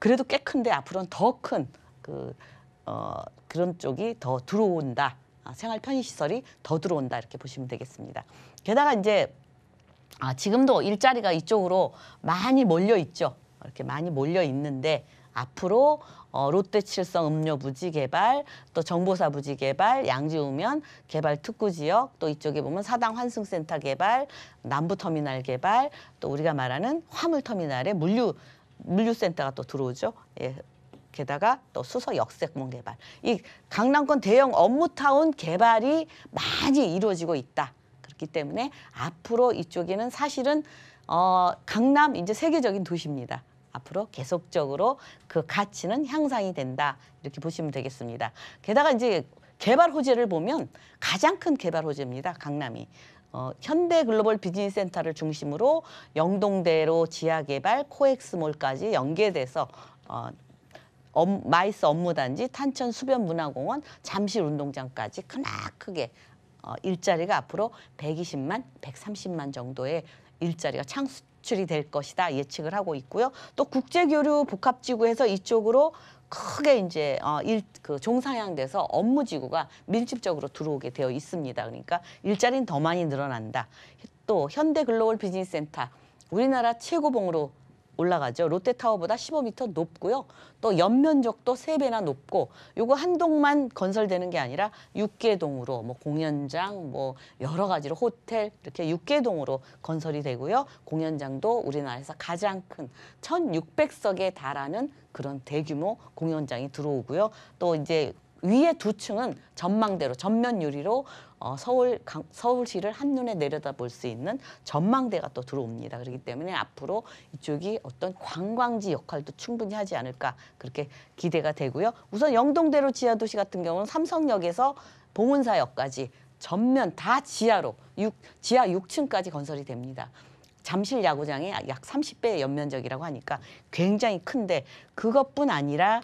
그래도 꽤 큰데 앞으로는 더 큰그 어, 그런 쪽이 더 들어온다. 아, 생활 편의시설이 더 들어온다 이렇게 보시면 되겠습니다. 게다가 이제 아, 지금도 일자리가 이쪽으로 많이 몰려 있죠. 이렇게 많이 몰려 있는데 앞으로 어, 롯데칠성 음료 부지 개발, 또 정보사 부지 개발, 양지우면 개발 특구 지역, 또 이쪽에 보면 사당 환승센터 개발, 남부터미널 개발, 또 우리가 말하는 화물터미널에 물류 물류센터가 또 들어오죠. 예. 게다가 또 수서 역세권 개발. 이 강남권 대형 업무타운 개발이 많이 이루어지고 있다. 갔기 때문에 앞으로 이쪽에는 사실은 어, 강남 이제 세계적인 도시입니다. 앞으로 계속적으로 그 가치는 향상이 된다 이렇게 보시면 되겠습니다. 게다가 이제 개발 호재를 보면 가장 큰 개발 호재입니다. 강남이. 어, 현대 글로벌 비즈니스 센터를 중심으로 영동대로 지하 개발, 코엑스몰까지 연계돼서 어, 업, 마이스 업무단지, 탄천 수변문화공원, 잠실 운동장까지 크나크게 어, 일자리가 앞으로 120만, 130만 정도의 일자리가 창출이 될 것이다 예측을 하고 있고요. 또 국제교류 복합지구에서 이쪽으로 크게 이제 어, 일, 그 종상향돼서 업무지구가 밀집적으로 들어오게 되어 있습니다. 그러니까 일자리는 더 많이 늘어난다. 또 현대 글로벌 비즈니스 센터 우리나라 최고봉으로 올라가죠. 롯데타워보다 15m 높고요. 또 연면적도 세배나 높고 요거 한 동만 건설되는 게 아니라 6개 동으로 뭐 공연장 뭐 여러 가지로 호텔 이렇게 6개 동으로 건설이 되고요. 공연장도 우리나라에서 가장 큰 1600석에 달하는 그런 대규모 공연장이 들어오고요. 또 이제 위에 두 층은 전망대로 전면 유리로 어, 서울 강, 서울시를 한눈에 내려다볼 수 있는 전망대가 또 들어옵니다. 그렇기 때문에 앞으로 이쪽이 어떤 관광지 역할도 충분히 하지 않을까 그렇게 기대가 되고요. 우선 영동대로 지하 도시 같은 경우는 삼성역에서 봉은사역까지 전면 다 지하로 6, 지하 6층까지 건설이 됩니다. 잠실 야구장이 약 30배 의 연면적이라고 하니까 굉장히 큰데 그것뿐 아니라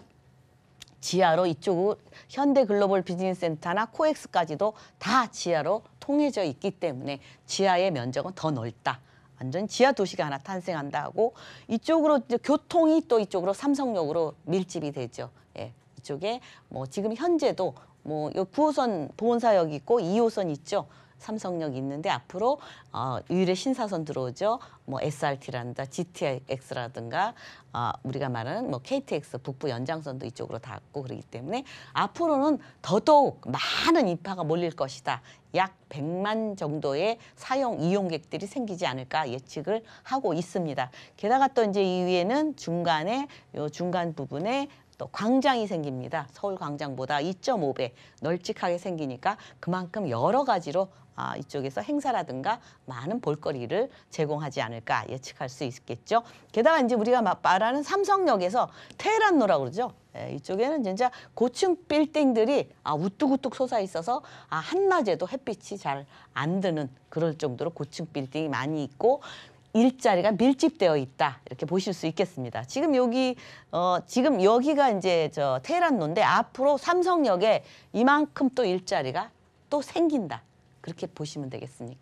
지하로 이쪽으로 현대 글로벌 비즈니스 센터나 코엑스까지도 다 지하로 통해져 있기 때문에 지하의 면적은 더 넓다. 완전 지하 도시가 하나 탄생한다 하고 이쪽으로 교통이 또 이쪽으로 삼성역으로 밀집이 되죠. 예. 이쪽에 뭐 지금 현재도 뭐 9호선 보원사역 있고 2호선 있죠. 삼성역 있는데 앞으로 어, 유일의 신사선 들어오죠. 뭐 SRT란다, GTX라든가 어, 우리가 말하는 뭐 KTX 북부 연장선도 이쪽으로 닿고 그러기 때문에 앞으로는 더더욱 많은 인파가 몰릴 것이다. 약 100만 정도의 사용 이용객들이 생기지 않을까 예측을 하고 있습니다. 게다가 또 이제 이 위에는 중간에 요 중간 부분에 또 광장이 생깁니다. 서울 광장보다 2.5배 널찍하게 생기니까 그만큼 여러 가지로 아, 이쪽에서 행사라든가 많은 볼거리를 제공하지 않을까 예측할 수 있겠죠. 게다가 이제 우리가 말하는 삼성역에서 테헤란노라고 그러죠. 예, 이쪽에는 진짜 고층 빌딩들이 아, 우뚝우뚝 솟아 있어서 아, 한낮에도 햇빛이 잘 안 드는 그럴 정도로 고층 빌딩이 많이 있고 일자리가 밀집되어 있다 이렇게 보실 수 있겠습니다. 지금 여기 어 지금 여기가 이제 저 테헤란로인데 앞으로 삼성역에 이만큼 또 일자리가 또 생긴다. 그렇게 보시면 되겠습니까?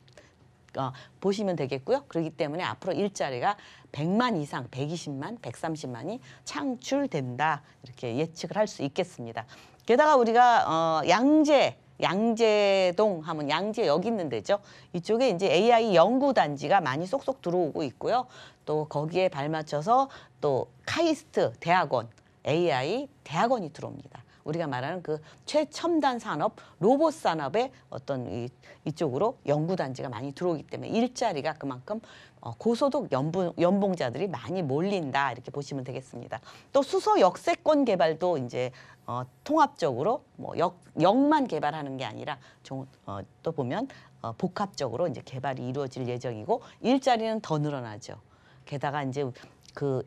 어, 보시면 되겠고요. 그렇기 때문에 앞으로 일자리가 100만 이상, 120만, 130만이 창출된다. 이렇게 예측을 할 수 있겠습니다. 게다가 우리가 어, 양재, 양재동 하면 양재 여기 있는 데죠. 이쪽에 이제 AI 연구단지가 많이 쏙쏙 들어오고 있고요. 또 거기에 발맞춰서 또 카이스트 대학원, AI 대학원이 들어옵니다. 우리가 말하는 그 최첨단 산업, 로봇 산업의 어떤 이, 이쪽으로 연구단지가 많이 들어오기 때문에 일자리가 그만큼 어, 고소득 연봉, 연봉자들이 많이 몰린다 이렇게 보시면 되겠습니다. 또 수소 역세권 개발도 이제 어, 통합적으로 뭐 역, 역만 개발하는 게 아니라 종, 어, 또 보면 어, 복합적으로 이제 개발이 이루어질 예정이고 일자리는 더 늘어나죠. 게다가 이제 그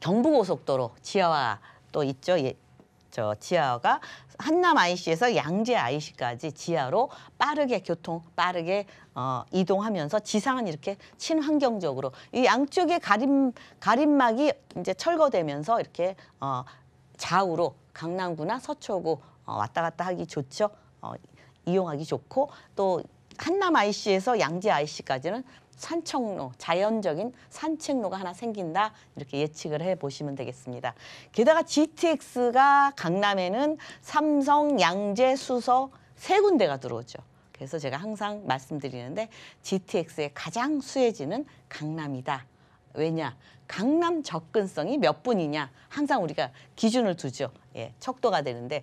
경부고속도로 지하와또 있죠. 예, 저 지하가 한남 IC에서 양재 IC까지 지하로 빠르게 교통 빠르게 어, 이동하면서 지상은 이렇게 친환경적으로 이 양쪽에 가림 가림막이 이제 철거되면서 이렇게 어, 좌우로 강남구나 서초구 어, 왔다 갔다 하기 좋죠. 어, 이용하기 좋고 또 한남 IC에서 양재 IC까지는 산책로, 자연적인 산책로가 하나 생긴다 이렇게 예측을 해보시면 되겠습니다. 게다가 GTX가 강남에는 삼성, 양재, 수서 세 군데가 들어오죠. 그래서 제가 항상 말씀드리는데 GTX의 가장 수혜지는 강남이다. 왜냐? 강남 접근성이 몇 분이냐? 항상 우리가 기준을 두죠. 예, 척도가 되는데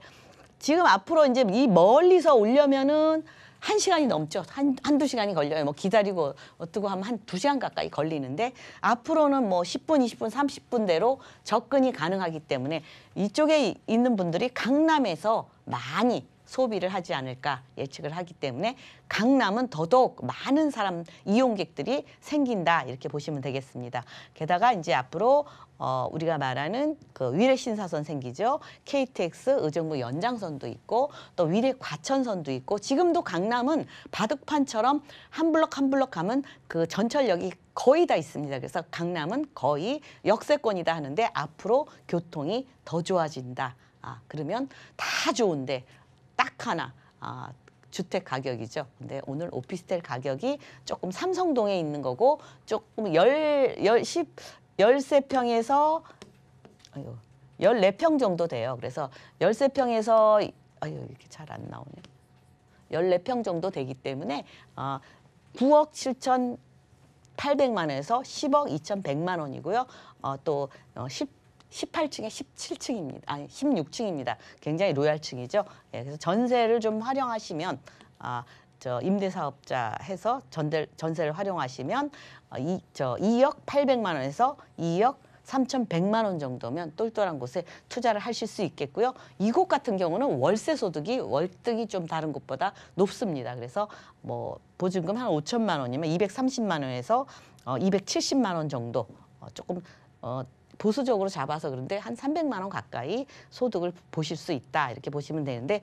지금 앞으로 이제 이 멀리서 오려면은 한 시간이 넘죠. 한, 한두 시간이 걸려요. 뭐 기다리고 어떻게 하면 한 두 시간 가까이 걸리는데 앞으로는 뭐 10분, 20분, 30분대로 접근이 가능하기 때문에 이쪽에 있는 분들이 강남에서 많이 소비를 하지 않을까 예측을 하기 때문에 강남은 더더욱 많은 사람 이용객들이 생긴다 이렇게 보시면 되겠습니다. 게다가 이제 앞으로 어, 우리가 말하는 그 위례 신사선 생기죠. KTX 의정부 연장선도 있고 또 위례 과천선도 있고 지금도 강남은 바둑판처럼 한블록한블록 가면 그 전철역이 거의 다 있습니다. 그래서 강남은 거의 역세권이다 하는데 앞으로 교통이 더 좋아진다. 아, 그러면 다 좋은데 하나 아, 주택 가격이죠. 근데 오늘 오피스텔 가격이 조금 삼성동에 있는 거고 조금 열, 열, 십, 열세 평에서 아유, 열네 평 정도 돼요. 그래서 열세 평에서 아유, 이렇게 잘 안 나오네. 열네 평 정도 되기 때문에 아, 9억 7천 8백만 원에서 10억 2,100만 원이고요. 어, 또 어, 10 18층에 17층입니다. 아니 16층입니다. 굉장히 로얄층이죠. 예, 그래서 전세를 좀 활용하시면 아, 저 임대사업자 해서 전대, 전세를 활용하시면 어, 이, 저 2억 8백만 원에서 2억 3,100만 원 정도면 똘똘한 곳에 투자를 하실 수 있겠고요. 이곳 같은 경우는 월세 소득이 월등히 좀 다른 곳보다 높습니다. 그래서 뭐 보증금 한 5천만 원이면 230만 원에서 어, 270만 원 정도 어, 조금 어, 보수적으로 잡아서 그런데 한 300만 원 가까이 소득을 보실 수 있다 이렇게 보시면 되는데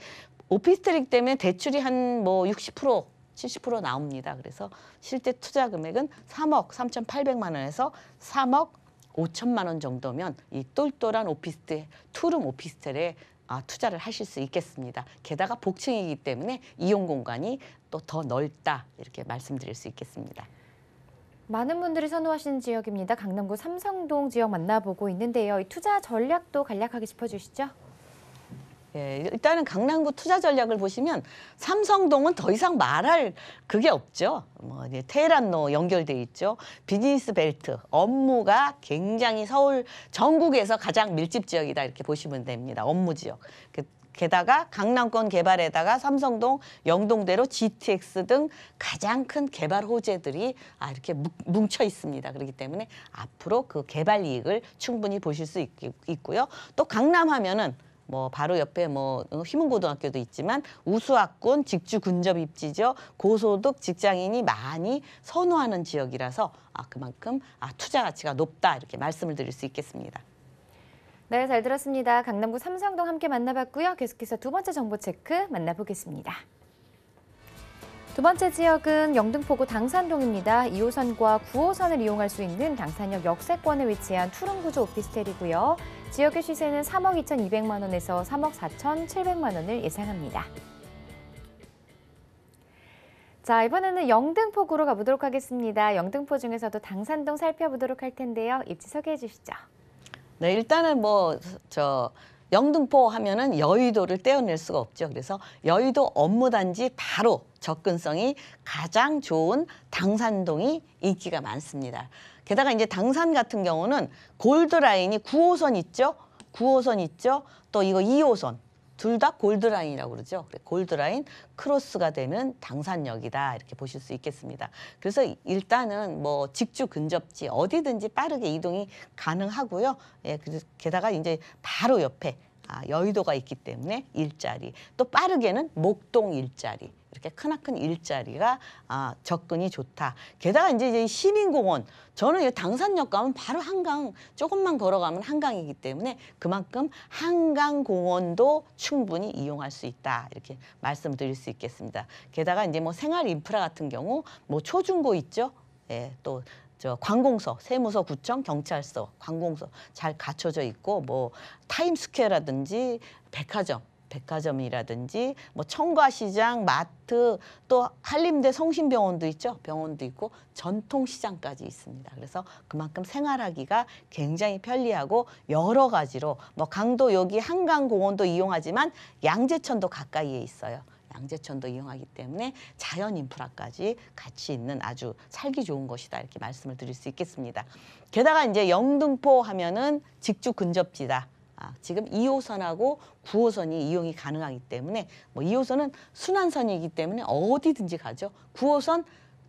오피스텔이 때문에 대출이 한 뭐60% 70% 나옵니다. 그래서 실제 투자 금액은 3억 3,800만 원에서 3억 5천만 원 정도면 이 똘똘한 오피스텔, 투룸 오피스텔에 아, 투자를 하실 수 있겠습니다. 게다가 복층이기 때문에 이용 공간이 또 더 넓다 이렇게 말씀드릴 수 있겠습니다. 많은 분들이 선호하시는 지역입니다. 강남구 삼성동 지역 만나보고 있는데요. 이 투자 전략도 간략하게 짚어주시죠. 예, 일단은 강남구 투자 전략을 보시면 삼성동은 더 이상 말할 그게 없죠. 뭐 이제 테헤란로 연결돼 있죠. 비즈니스 벨트 업무가 굉장히 서울 전국에서 가장 밀집 지역이다 이렇게 보시면 됩니다. 업무 지역. 그, 게다가 강남권 개발에다가 삼성동, 영동대로, GTX 등 가장 큰 개발 호재들이 아, 이렇게 뭉쳐 있습니다. 그렇기 때문에 앞으로 그 개발 이익을 충분히 보실 수 있, 있고요. 또 강남 하면은 뭐 바로 옆에 뭐 휘문고등학교도 있지만 우수학군 직주 근접 입지죠 고소득 직장인이 많이 선호하는 지역이라서 아 그만큼 아 투자 가치가 높다 이렇게 말씀을 드릴 수 있겠습니다. 네, 잘 들었습니다. 강남구 삼성동 함께 만나봤고요. 계속해서 두 번째 정보 체크 만나보겠습니다. 두 번째 지역은 영등포구 당산동입니다. 2호선과 9호선을 이용할 수 있는 당산역 역세권에 위치한 투룸구조 오피스텔이고요. 지역의 시세는 3억 2,200만 원에서 3억 4,700만 원을 예상합니다. 자, 이번에는 영등포구로 가보도록 하겠습니다. 영등포 중에서도 당산동 살펴보도록 할 텐데요. 입지 소개해 주시죠. 네, 일단은 뭐 저 영등포 하면은 여의도를 떼어낼 수가 없죠. 그래서 여의도 업무단지 바로 접근성이 가장 좋은 당산동이 인기가 많습니다. 게다가 이제 당산 같은 경우는 골드라인이 9호선 있죠. 9호선 있죠. 또 이거 2호선. 둘다 골드라인이라고 그러죠. 골드라인 크로스가 되는 당산역이다 이렇게 보실 수 있겠습니다. 그래서 일단은 뭐 직주 근접지 어디든지 빠르게 이동이 가능하고요. 예, 게다가 이제 바로 옆에 아, 여의도가 있기 때문에 일자리 또 빠르게는 목동 일자리 이렇게 크나큰 일자리가 아, 접근이 좋다. 게다가 이제, 이 시민공원 저는 당산역 가면 바로 한강 조금만 걸어가면 한강이기 때문에 그만큼 한강공원도 충분히 이용할 수 있다 이렇게 말씀드릴 수 있겠습니다. 게다가 이제 뭐 생활 인프라 같은 경우 뭐 초중고 있죠. 예, 또저 관공서, 세무서, 구청, 경찰서, 관공서 잘 갖춰져 있고 뭐 타임스퀘어라든지 백화점 백화점이라든지 뭐 청과시장, 마트, 또 한림대 성심병원도 있죠. 병원도 있고 전통시장까지 있습니다. 그래서 그만큼 생활하기가 굉장히 편리하고 여러 가지로 뭐 강도 여기 한강공원도 이용하지만 양재천도 가까이에 있어요. 양재천도 이용하기 때문에 자연 인프라까지 같이 있는 아주 살기 좋은 것이다 이렇게 말씀을 드릴 수 있겠습니다. 게다가 이제 영등포 하면은 직주 근접지다. 아, 지금 2호선하고 9호선이 이용이 가능하기 때문에 뭐 2호선은 순환선이기 때문에 어디든지 가죠. 9호선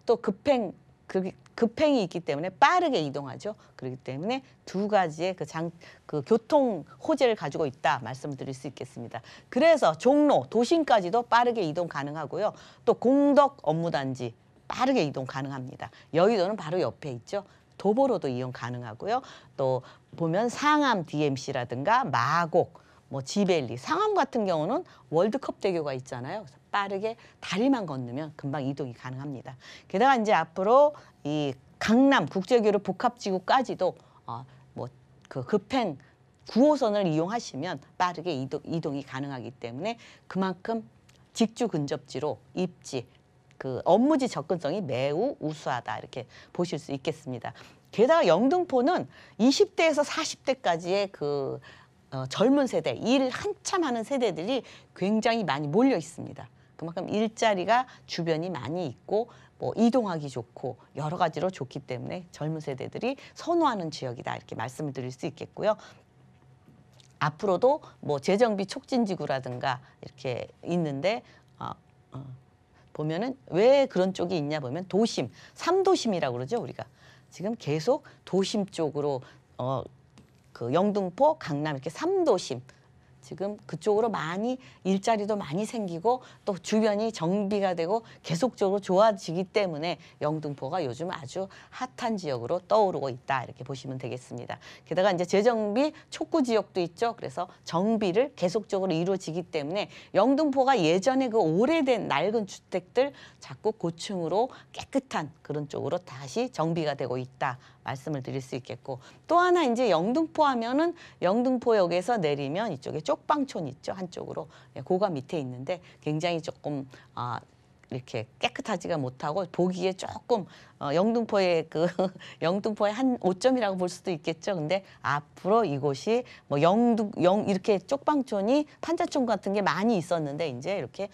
또 급행 그 급행이 있기 때문에 빠르게 이동하죠. 그렇기 때문에 두 가지의 그 장, 그 교통 호재를 가지고 있다 말씀드릴 수 있겠습니다. 그래서 종로, 도심까지도 빠르게 이동 가능하고요. 또 공덕 업무단지 빠르게 이동 가능합니다. 여의도는 바로 옆에 있죠. 도보로도 이용 가능하고요. 또 보면 상암 DMC라든가 마곡, 뭐 지벨리, 상암 같은 경우는 월드컵 대교가 있잖아요. 그래서 빠르게 다리만 건너면 금방 이동이 가능합니다. 게다가 이제 앞으로 이 강남 국제교류 복합지구까지도 어, 뭐 그 급행 9호선을 이용하시면 빠르게 이동, 이동이 가능하기 때문에 그만큼 직주 근접지로 입지, 그 업무지 접근성이 매우 우수하다 이렇게 보실 수 있겠습니다. 게다가 영등포는 20대에서 40대까지의 그 어, 젊은 세대, 일 한참 하는 세대들이 굉장히 많이 몰려 있습니다. 그만큼 일자리가 주변이 많이 있고 뭐 이동하기 좋고 여러 가지로 좋기 때문에 젊은 세대들이 선호하는 지역이다 이렇게 말씀을 드릴 수 있겠고요. 앞으로도 뭐 재정비 촉진 지구라든가 이렇게 있는데 어, 어, 보면은 왜 그런 쪽이 있냐 보면 도심, 삼도심이라고 그러죠 우리가 지금 계속 도심 쪽으로 어, 그 영등포, 강남 이렇게 삼도심 지금 그쪽으로 많이 일자리도 많이 생기고 또 주변이 정비가 되고 계속적으로 좋아지기 때문에 영등포가 요즘 아주 핫한 지역으로 떠오르고 있다 이렇게 보시면 되겠습니다. 게다가 이제 재정비 촉구 지역도 있죠. 그래서 정비를 계속적으로 이루어지기 때문에 영등포가 예전에 그 오래된 낡은 주택들 자꾸 고층으로 깨끗한 그런 쪽으로 다시 정비가 되고 있다. 말씀을 드릴 수 있겠고 또 하나 이제 영등포 하면은 영등포역에서 내리면 이쪽에 쪽방촌 있죠 한쪽으로 예, 고가 밑에 있는데 굉장히 조금 아 이렇게 깨끗하지가 못하고 보기에 조금 어, 영등포의 그 영등포의 한 오점이라고 볼 수도 있겠죠. 근데 앞으로 이곳이 뭐 영등 영 이렇게 쪽방촌이 판자촌 같은 게 많이 있었는데 이제 이렇게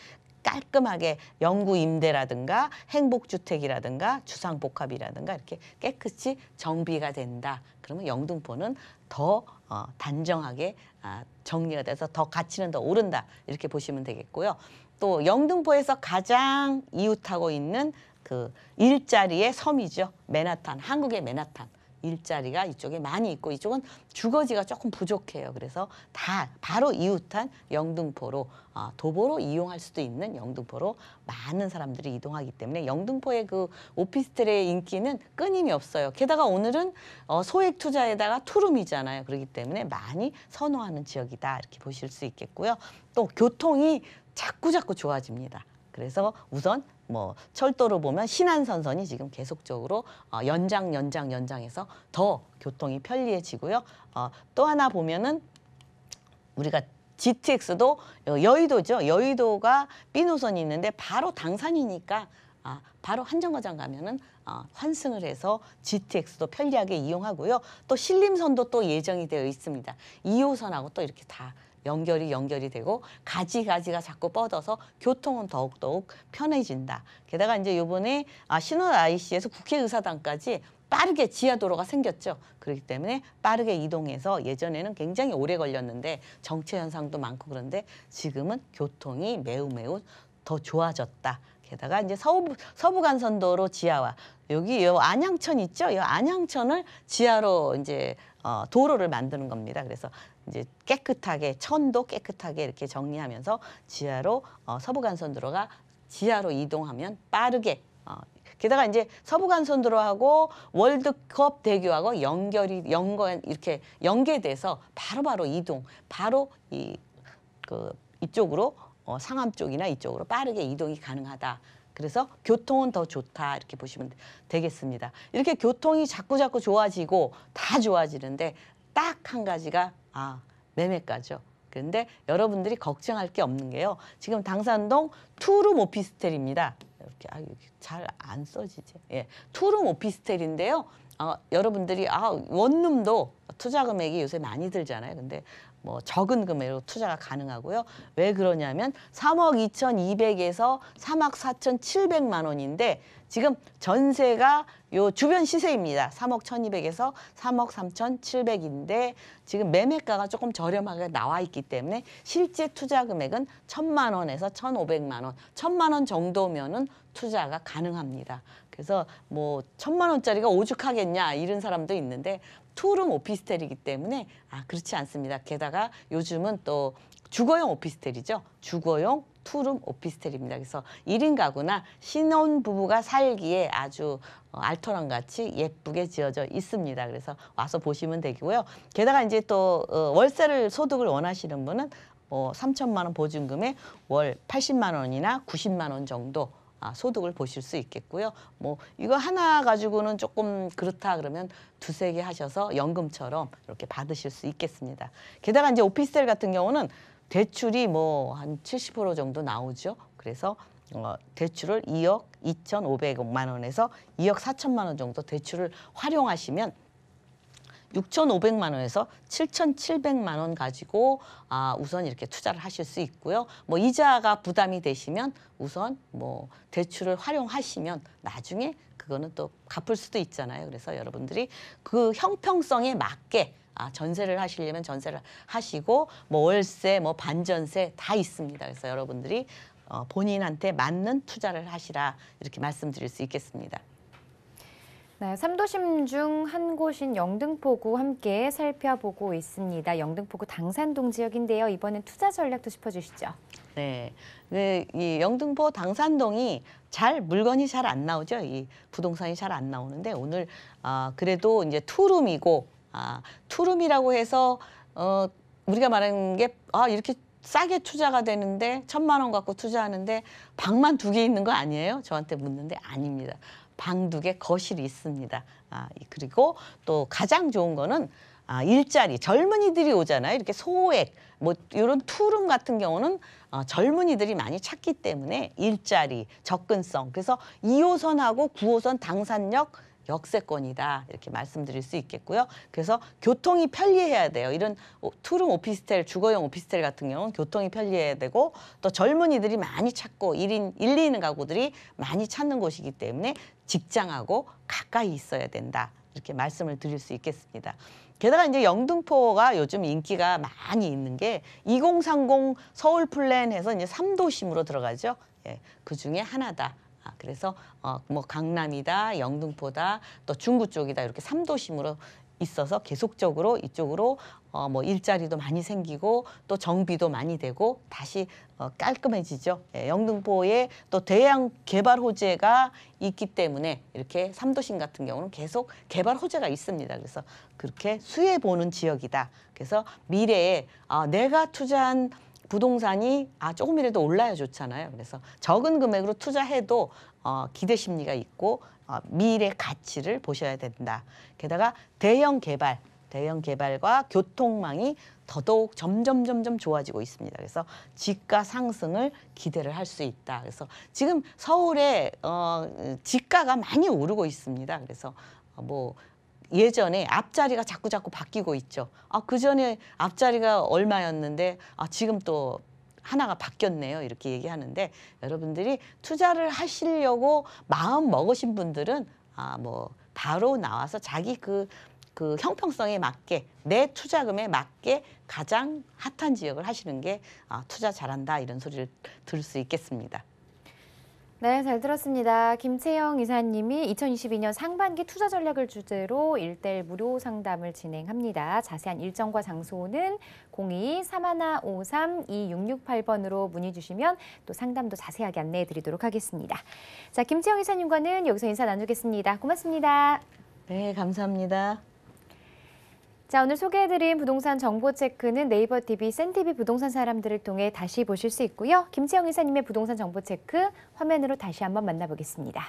깔끔하게 영구 임대라든가 행복주택이라든가 주상복합이라든가 이렇게 깨끗이 정비가 된다. 그러면 영등포는 더 어, 단정하게 아, 정리가 돼서 더 가치는 더 오른다. 이렇게 보시면 되겠고요. 또 영등포에서 가장 이웃하고 있는 그 일자리의 섬이죠. 맨하탄, 한국의 맨하탄. 일자리가 이쪽에 많이 있고 이쪽은 주거지가 조금 부족해요. 그래서 다 바로 이웃한 영등포로 어, 도보로 이용할 수도 있는 영등포로 많은 사람들이 이동하기 때문에 영등포의 그 오피스텔의 인기는 끊임이 없어요. 게다가 오늘은 어, 소액 투자에다가 투룸이잖아요. 그렇기 때문에 많이 선호하는 지역이다 이렇게 보실 수 있겠고요. 또 교통이 자꾸자꾸 좋아집니다. 그래서 우선 뭐 철도로 보면 신안선선이 지금 계속적으로 어, 연장 연장 연장해서 더 교통이 편리해지고요. 어, 또 하나 보면은 우리가 GTX도 여의도죠. 여의도가 B 노선이 있는데 바로 당산이니까 아, 바로 한정거장 가면은 어, 환승을 해서 GTX도 편리하게 이용하고요. 또 신림선도 또 예정이 되어 있습니다. 2호선하고 또 이렇게 다 연결이 연결이 되고 가지 가지가 자꾸 뻗어서 교통은 더욱더욱 편해진다. 게다가 이제 요번에 아, 신원 IC에서 국회의사당까지 빠르게 지하도로가 생겼죠. 그렇기 때문에 빠르게 이동해서 예전에는 굉장히 오래 걸렸는데 정체 현상도 많고 그런데 지금은 교통이 매우 매우 더 좋아졌다. 게다가 이제 서부 서부간선도로 지하화 여기 요 안양천 있죠? 요 안양천을 지하로 이제 어, 도로를 만드는 겁니다. 그래서 이제 깨끗하게 천도 깨끗하게 이렇게 정리하면서 지하로 어, 서부간선 도로가 지하로 이동하면 빠르게 어, 게다가 이제 서부간선 도로하고 월드컵 대교하고 연결이 연관 이렇게 연계돼서 바로바로 바로 이동 바로 이 그 이쪽으로 어, 상암 쪽이나 이쪽으로 빠르게 이동이 가능하다. 그래서 교통은 더 좋다 이렇게 보시면 되겠습니다. 이렇게 교통이 자꾸자꾸 좋아지고 다 좋아지는데 딱한 가지가 아 매매가죠. 그런데 여러분들이 걱정할 게 없는 게요. 지금 당산동 투룸 오피스텔입니다. 이렇게 아, 잘 안 써지지. 예, 투룸 오피스텔인데요. 어, 여러분들이 아 원룸도 투자 금액이 요새 많이 들잖아요. 근데 뭐 적은 금액으로 투자가 가능하고요. 왜 그러냐면 3억 2,200에서 3억 4,700만 원인데 지금 전세가 요 주변 시세입니다. 3억 1,200에서 3억 3,700인데 지금 매매가가 조금 저렴하게 나와 있기 때문에 실제 투자 금액은 1,000만 원에서 1,500만 원, 1,000만 원 정도면은 투자가 가능합니다. 그래서 뭐 천만 원짜리가 오죽하겠냐 이런 사람도 있는데 투룸 오피스텔이기 때문에 아 그렇지 않습니다. 게다가 요즘은 또 주거용 오피스텔이죠. 주거용 투룸 오피스텔입니다. 그래서 1인 가구나 신혼부부가 살기에 아주 어, 알토란 같이 예쁘게 지어져 있습니다. 그래서 와서 보시면 되고요. 게다가 이제 또 어, 월세를 소득을 원하시는 분은 뭐 3천만 원 보증금에 월 80만 원이나 90만 원 정도 아, 소득을 보실 수 있겠고요. 뭐 이거 하나 가지고는 조금 그렇다 그러면 두세 개 하셔서 연금처럼 이렇게 받으실 수 있겠습니다. 게다가 이제 오피스텔 같은 경우는 대출이 뭐 한 70% 정도 나오죠. 그래서 어, 대출을 2억 2,500만 원에서 2억 4천만 원 정도 대출을 활용하시면 6,500만 원에서 7,700만 원 가지고 아, 우선 이렇게 투자를 하실 수 있고요. 뭐 이자가 부담이 되시면 우선 뭐 대출을 활용하시면 나중에 그거는 또 갚을 수도 있잖아요. 그래서 여러분들이 그 형평성에 맞게 아, 전세를 하시려면 전세를 하시고 뭐 월세, 뭐 반전세 다 있습니다. 그래서 여러분들이 어, 본인한테 맞는 투자를 하시라 이렇게 말씀드릴 수 있겠습니다. 네, 삼도심 중 한 곳인 영등포구 함께 살펴보고 있습니다. 영등포구 당산동 지역인데요. 이번엔 투자 전략도 짚어주시죠. 네, 네, 이 영등포 당산동이 잘 물건이 잘 안 나오죠. 이 부동산이 잘 안 나오는데 오늘 아 그래도 이제 투룸이고 아 투룸이라고 해서 어 우리가 말하는 게아 이렇게 싸게 투자가 되는데 천만 원 갖고 투자하는데 방만 두 개 있는 거 아니에요? 저한테 묻는데 아닙니다. 방두 개, 거실이 있습니다. 아, 그리고 또 가장 좋은 거는 아, 일자리 젊은이들이 오잖아요. 이렇게 소액 뭐 이런 투룸 같은 경우는 어, 젊은이들이 많이 찾기 때문에 일자리 접근성 그래서 2호선하고 9호선 당산역 역세권이다 이렇게 말씀드릴 수 있겠고요. 그래서 교통이 편리해야 돼요. 이런 투룸 오피스텔, 주거용 오피스텔 같은 경우는 교통이 편리해야 되고 또 젊은이들이 많이 찾고 일인 일 2인 가구들이 많이 찾는 곳이기 때문에 직장하고 가까이 있어야 된다. 이렇게 말씀을 드릴 수 있겠습니다. 게다가 이제 영등포가 요즘 인기가 많이 있는 게 2030 서울 플랜 해서 이제 삼도심으로 들어가죠. 예, 그 중에 하나다. 아, 그래서 어, 뭐 강남이다, 영등포다, 또 중구 쪽이다 이렇게 삼도심으로 있어서 계속적으로 이쪽으로 어, 뭐 일자리도 많이 생기고 또 정비도 많이 되고 다시 어, 깔끔해지죠. 예, 영등포에 또 대양 개발 호재가 있기 때문에 이렇게 삼도심 같은 경우는 계속 개발 호재가 있습니다. 그래서 그렇게 수혜 보는 지역이다. 그래서 미래에 아, 내가 투자한 부동산이 아 조금이라도 올라야 좋잖아요. 그래서 적은 금액으로 투자해도 어, 기대 심리가 있고 어, 미래 가치를 보셔야 된다. 게다가 대형 개발, 대형 개발과 교통망이 더더욱 점점 점점 좋아지고 있습니다. 그래서 집가 상승을 기대를 할 수 있다. 그래서 지금 서울에 어, 음, 집가가 많이 오르고 있습니다. 그래서 어, 뭐 예전에 앞자리가 자꾸 자꾸 바뀌고 있죠. 아, 그 전에 앞자리가 얼마였는데 아, 지금 또 하나가 바뀌었네요. 이렇게 얘기하는데 여러분들이 투자를 하시려고 마음 먹으신 분들은 아, 뭐 바로 나와서 자기 그그 그 형평성에 맞게 내 투자금에 맞게 가장 핫한 지역을 하시는 게 아, 투자 잘한다 이런 소리를 들을 수 있겠습니다. 네, 잘 들었습니다. 김채영 이사님이 2022년 상반기 투자 전략을 주제로 일대일 무료 상담을 진행합니다. 자세한 일정과 장소는 02-3153-2668번으로 문의 주시면 또 상담도 자세하게 안내해 드리도록 하겠습니다. 자, 김채영 이사님과는 여기서 인사 나누겠습니다. 고맙습니다. 네, 감사합니다. 자, 오늘 소개해드린 부동산 정보 체크는 네이버 TV, 센티비 부동산 사람들을 통해 다시 보실 수 있고요. 김채영 이사님의 부동산 정보 체크 화면으로 다시 한번 만나보겠습니다.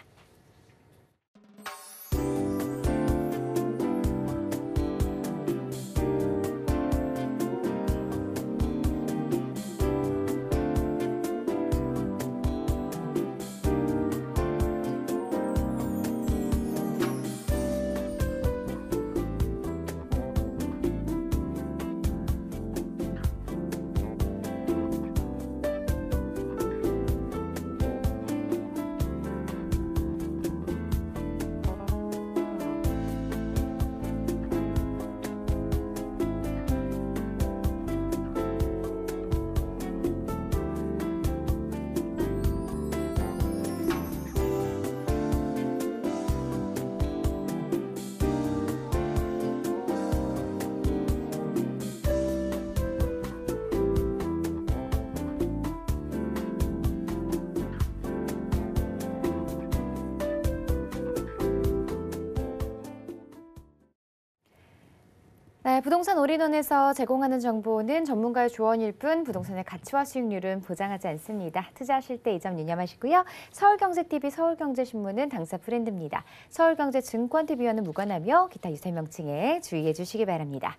부동산 올인원에서 제공하는 정보는 전문가의 조언일 뿐 부동산의 가치와 수익률은 보장하지 않습니다. 투자하실 때 이 점 유념하시고요. 서울경제TV, 서울경제신문은 당사 브랜드입니다. 서울경제증권TV와는 무관하며 기타 유세 명칭에 주의해 주시기 바랍니다.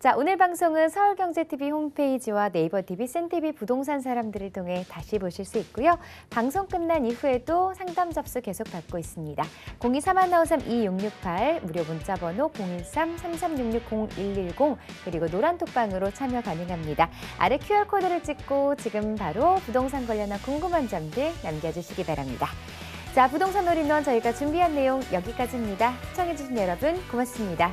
자, 오늘 방송은 서울경제TV 홈페이지와 네이버 TV, 센티비 부동산 사람들을 통해 다시 보실 수 있고요. 방송 끝난 이후에도 상담 접수 계속 받고 있습니다. 023-153-2668, 무료 문자번호 013-3366-0110, 그리고 노란톡방으로 참여 가능합니다. 아래 QR코드를 찍고 지금 바로 부동산 관련한 궁금한 점들 남겨주시기 바랍니다. 자, 부동산 올인원 저희가 준비한 내용 여기까지입니다. 시청해주신 여러분 고맙습니다.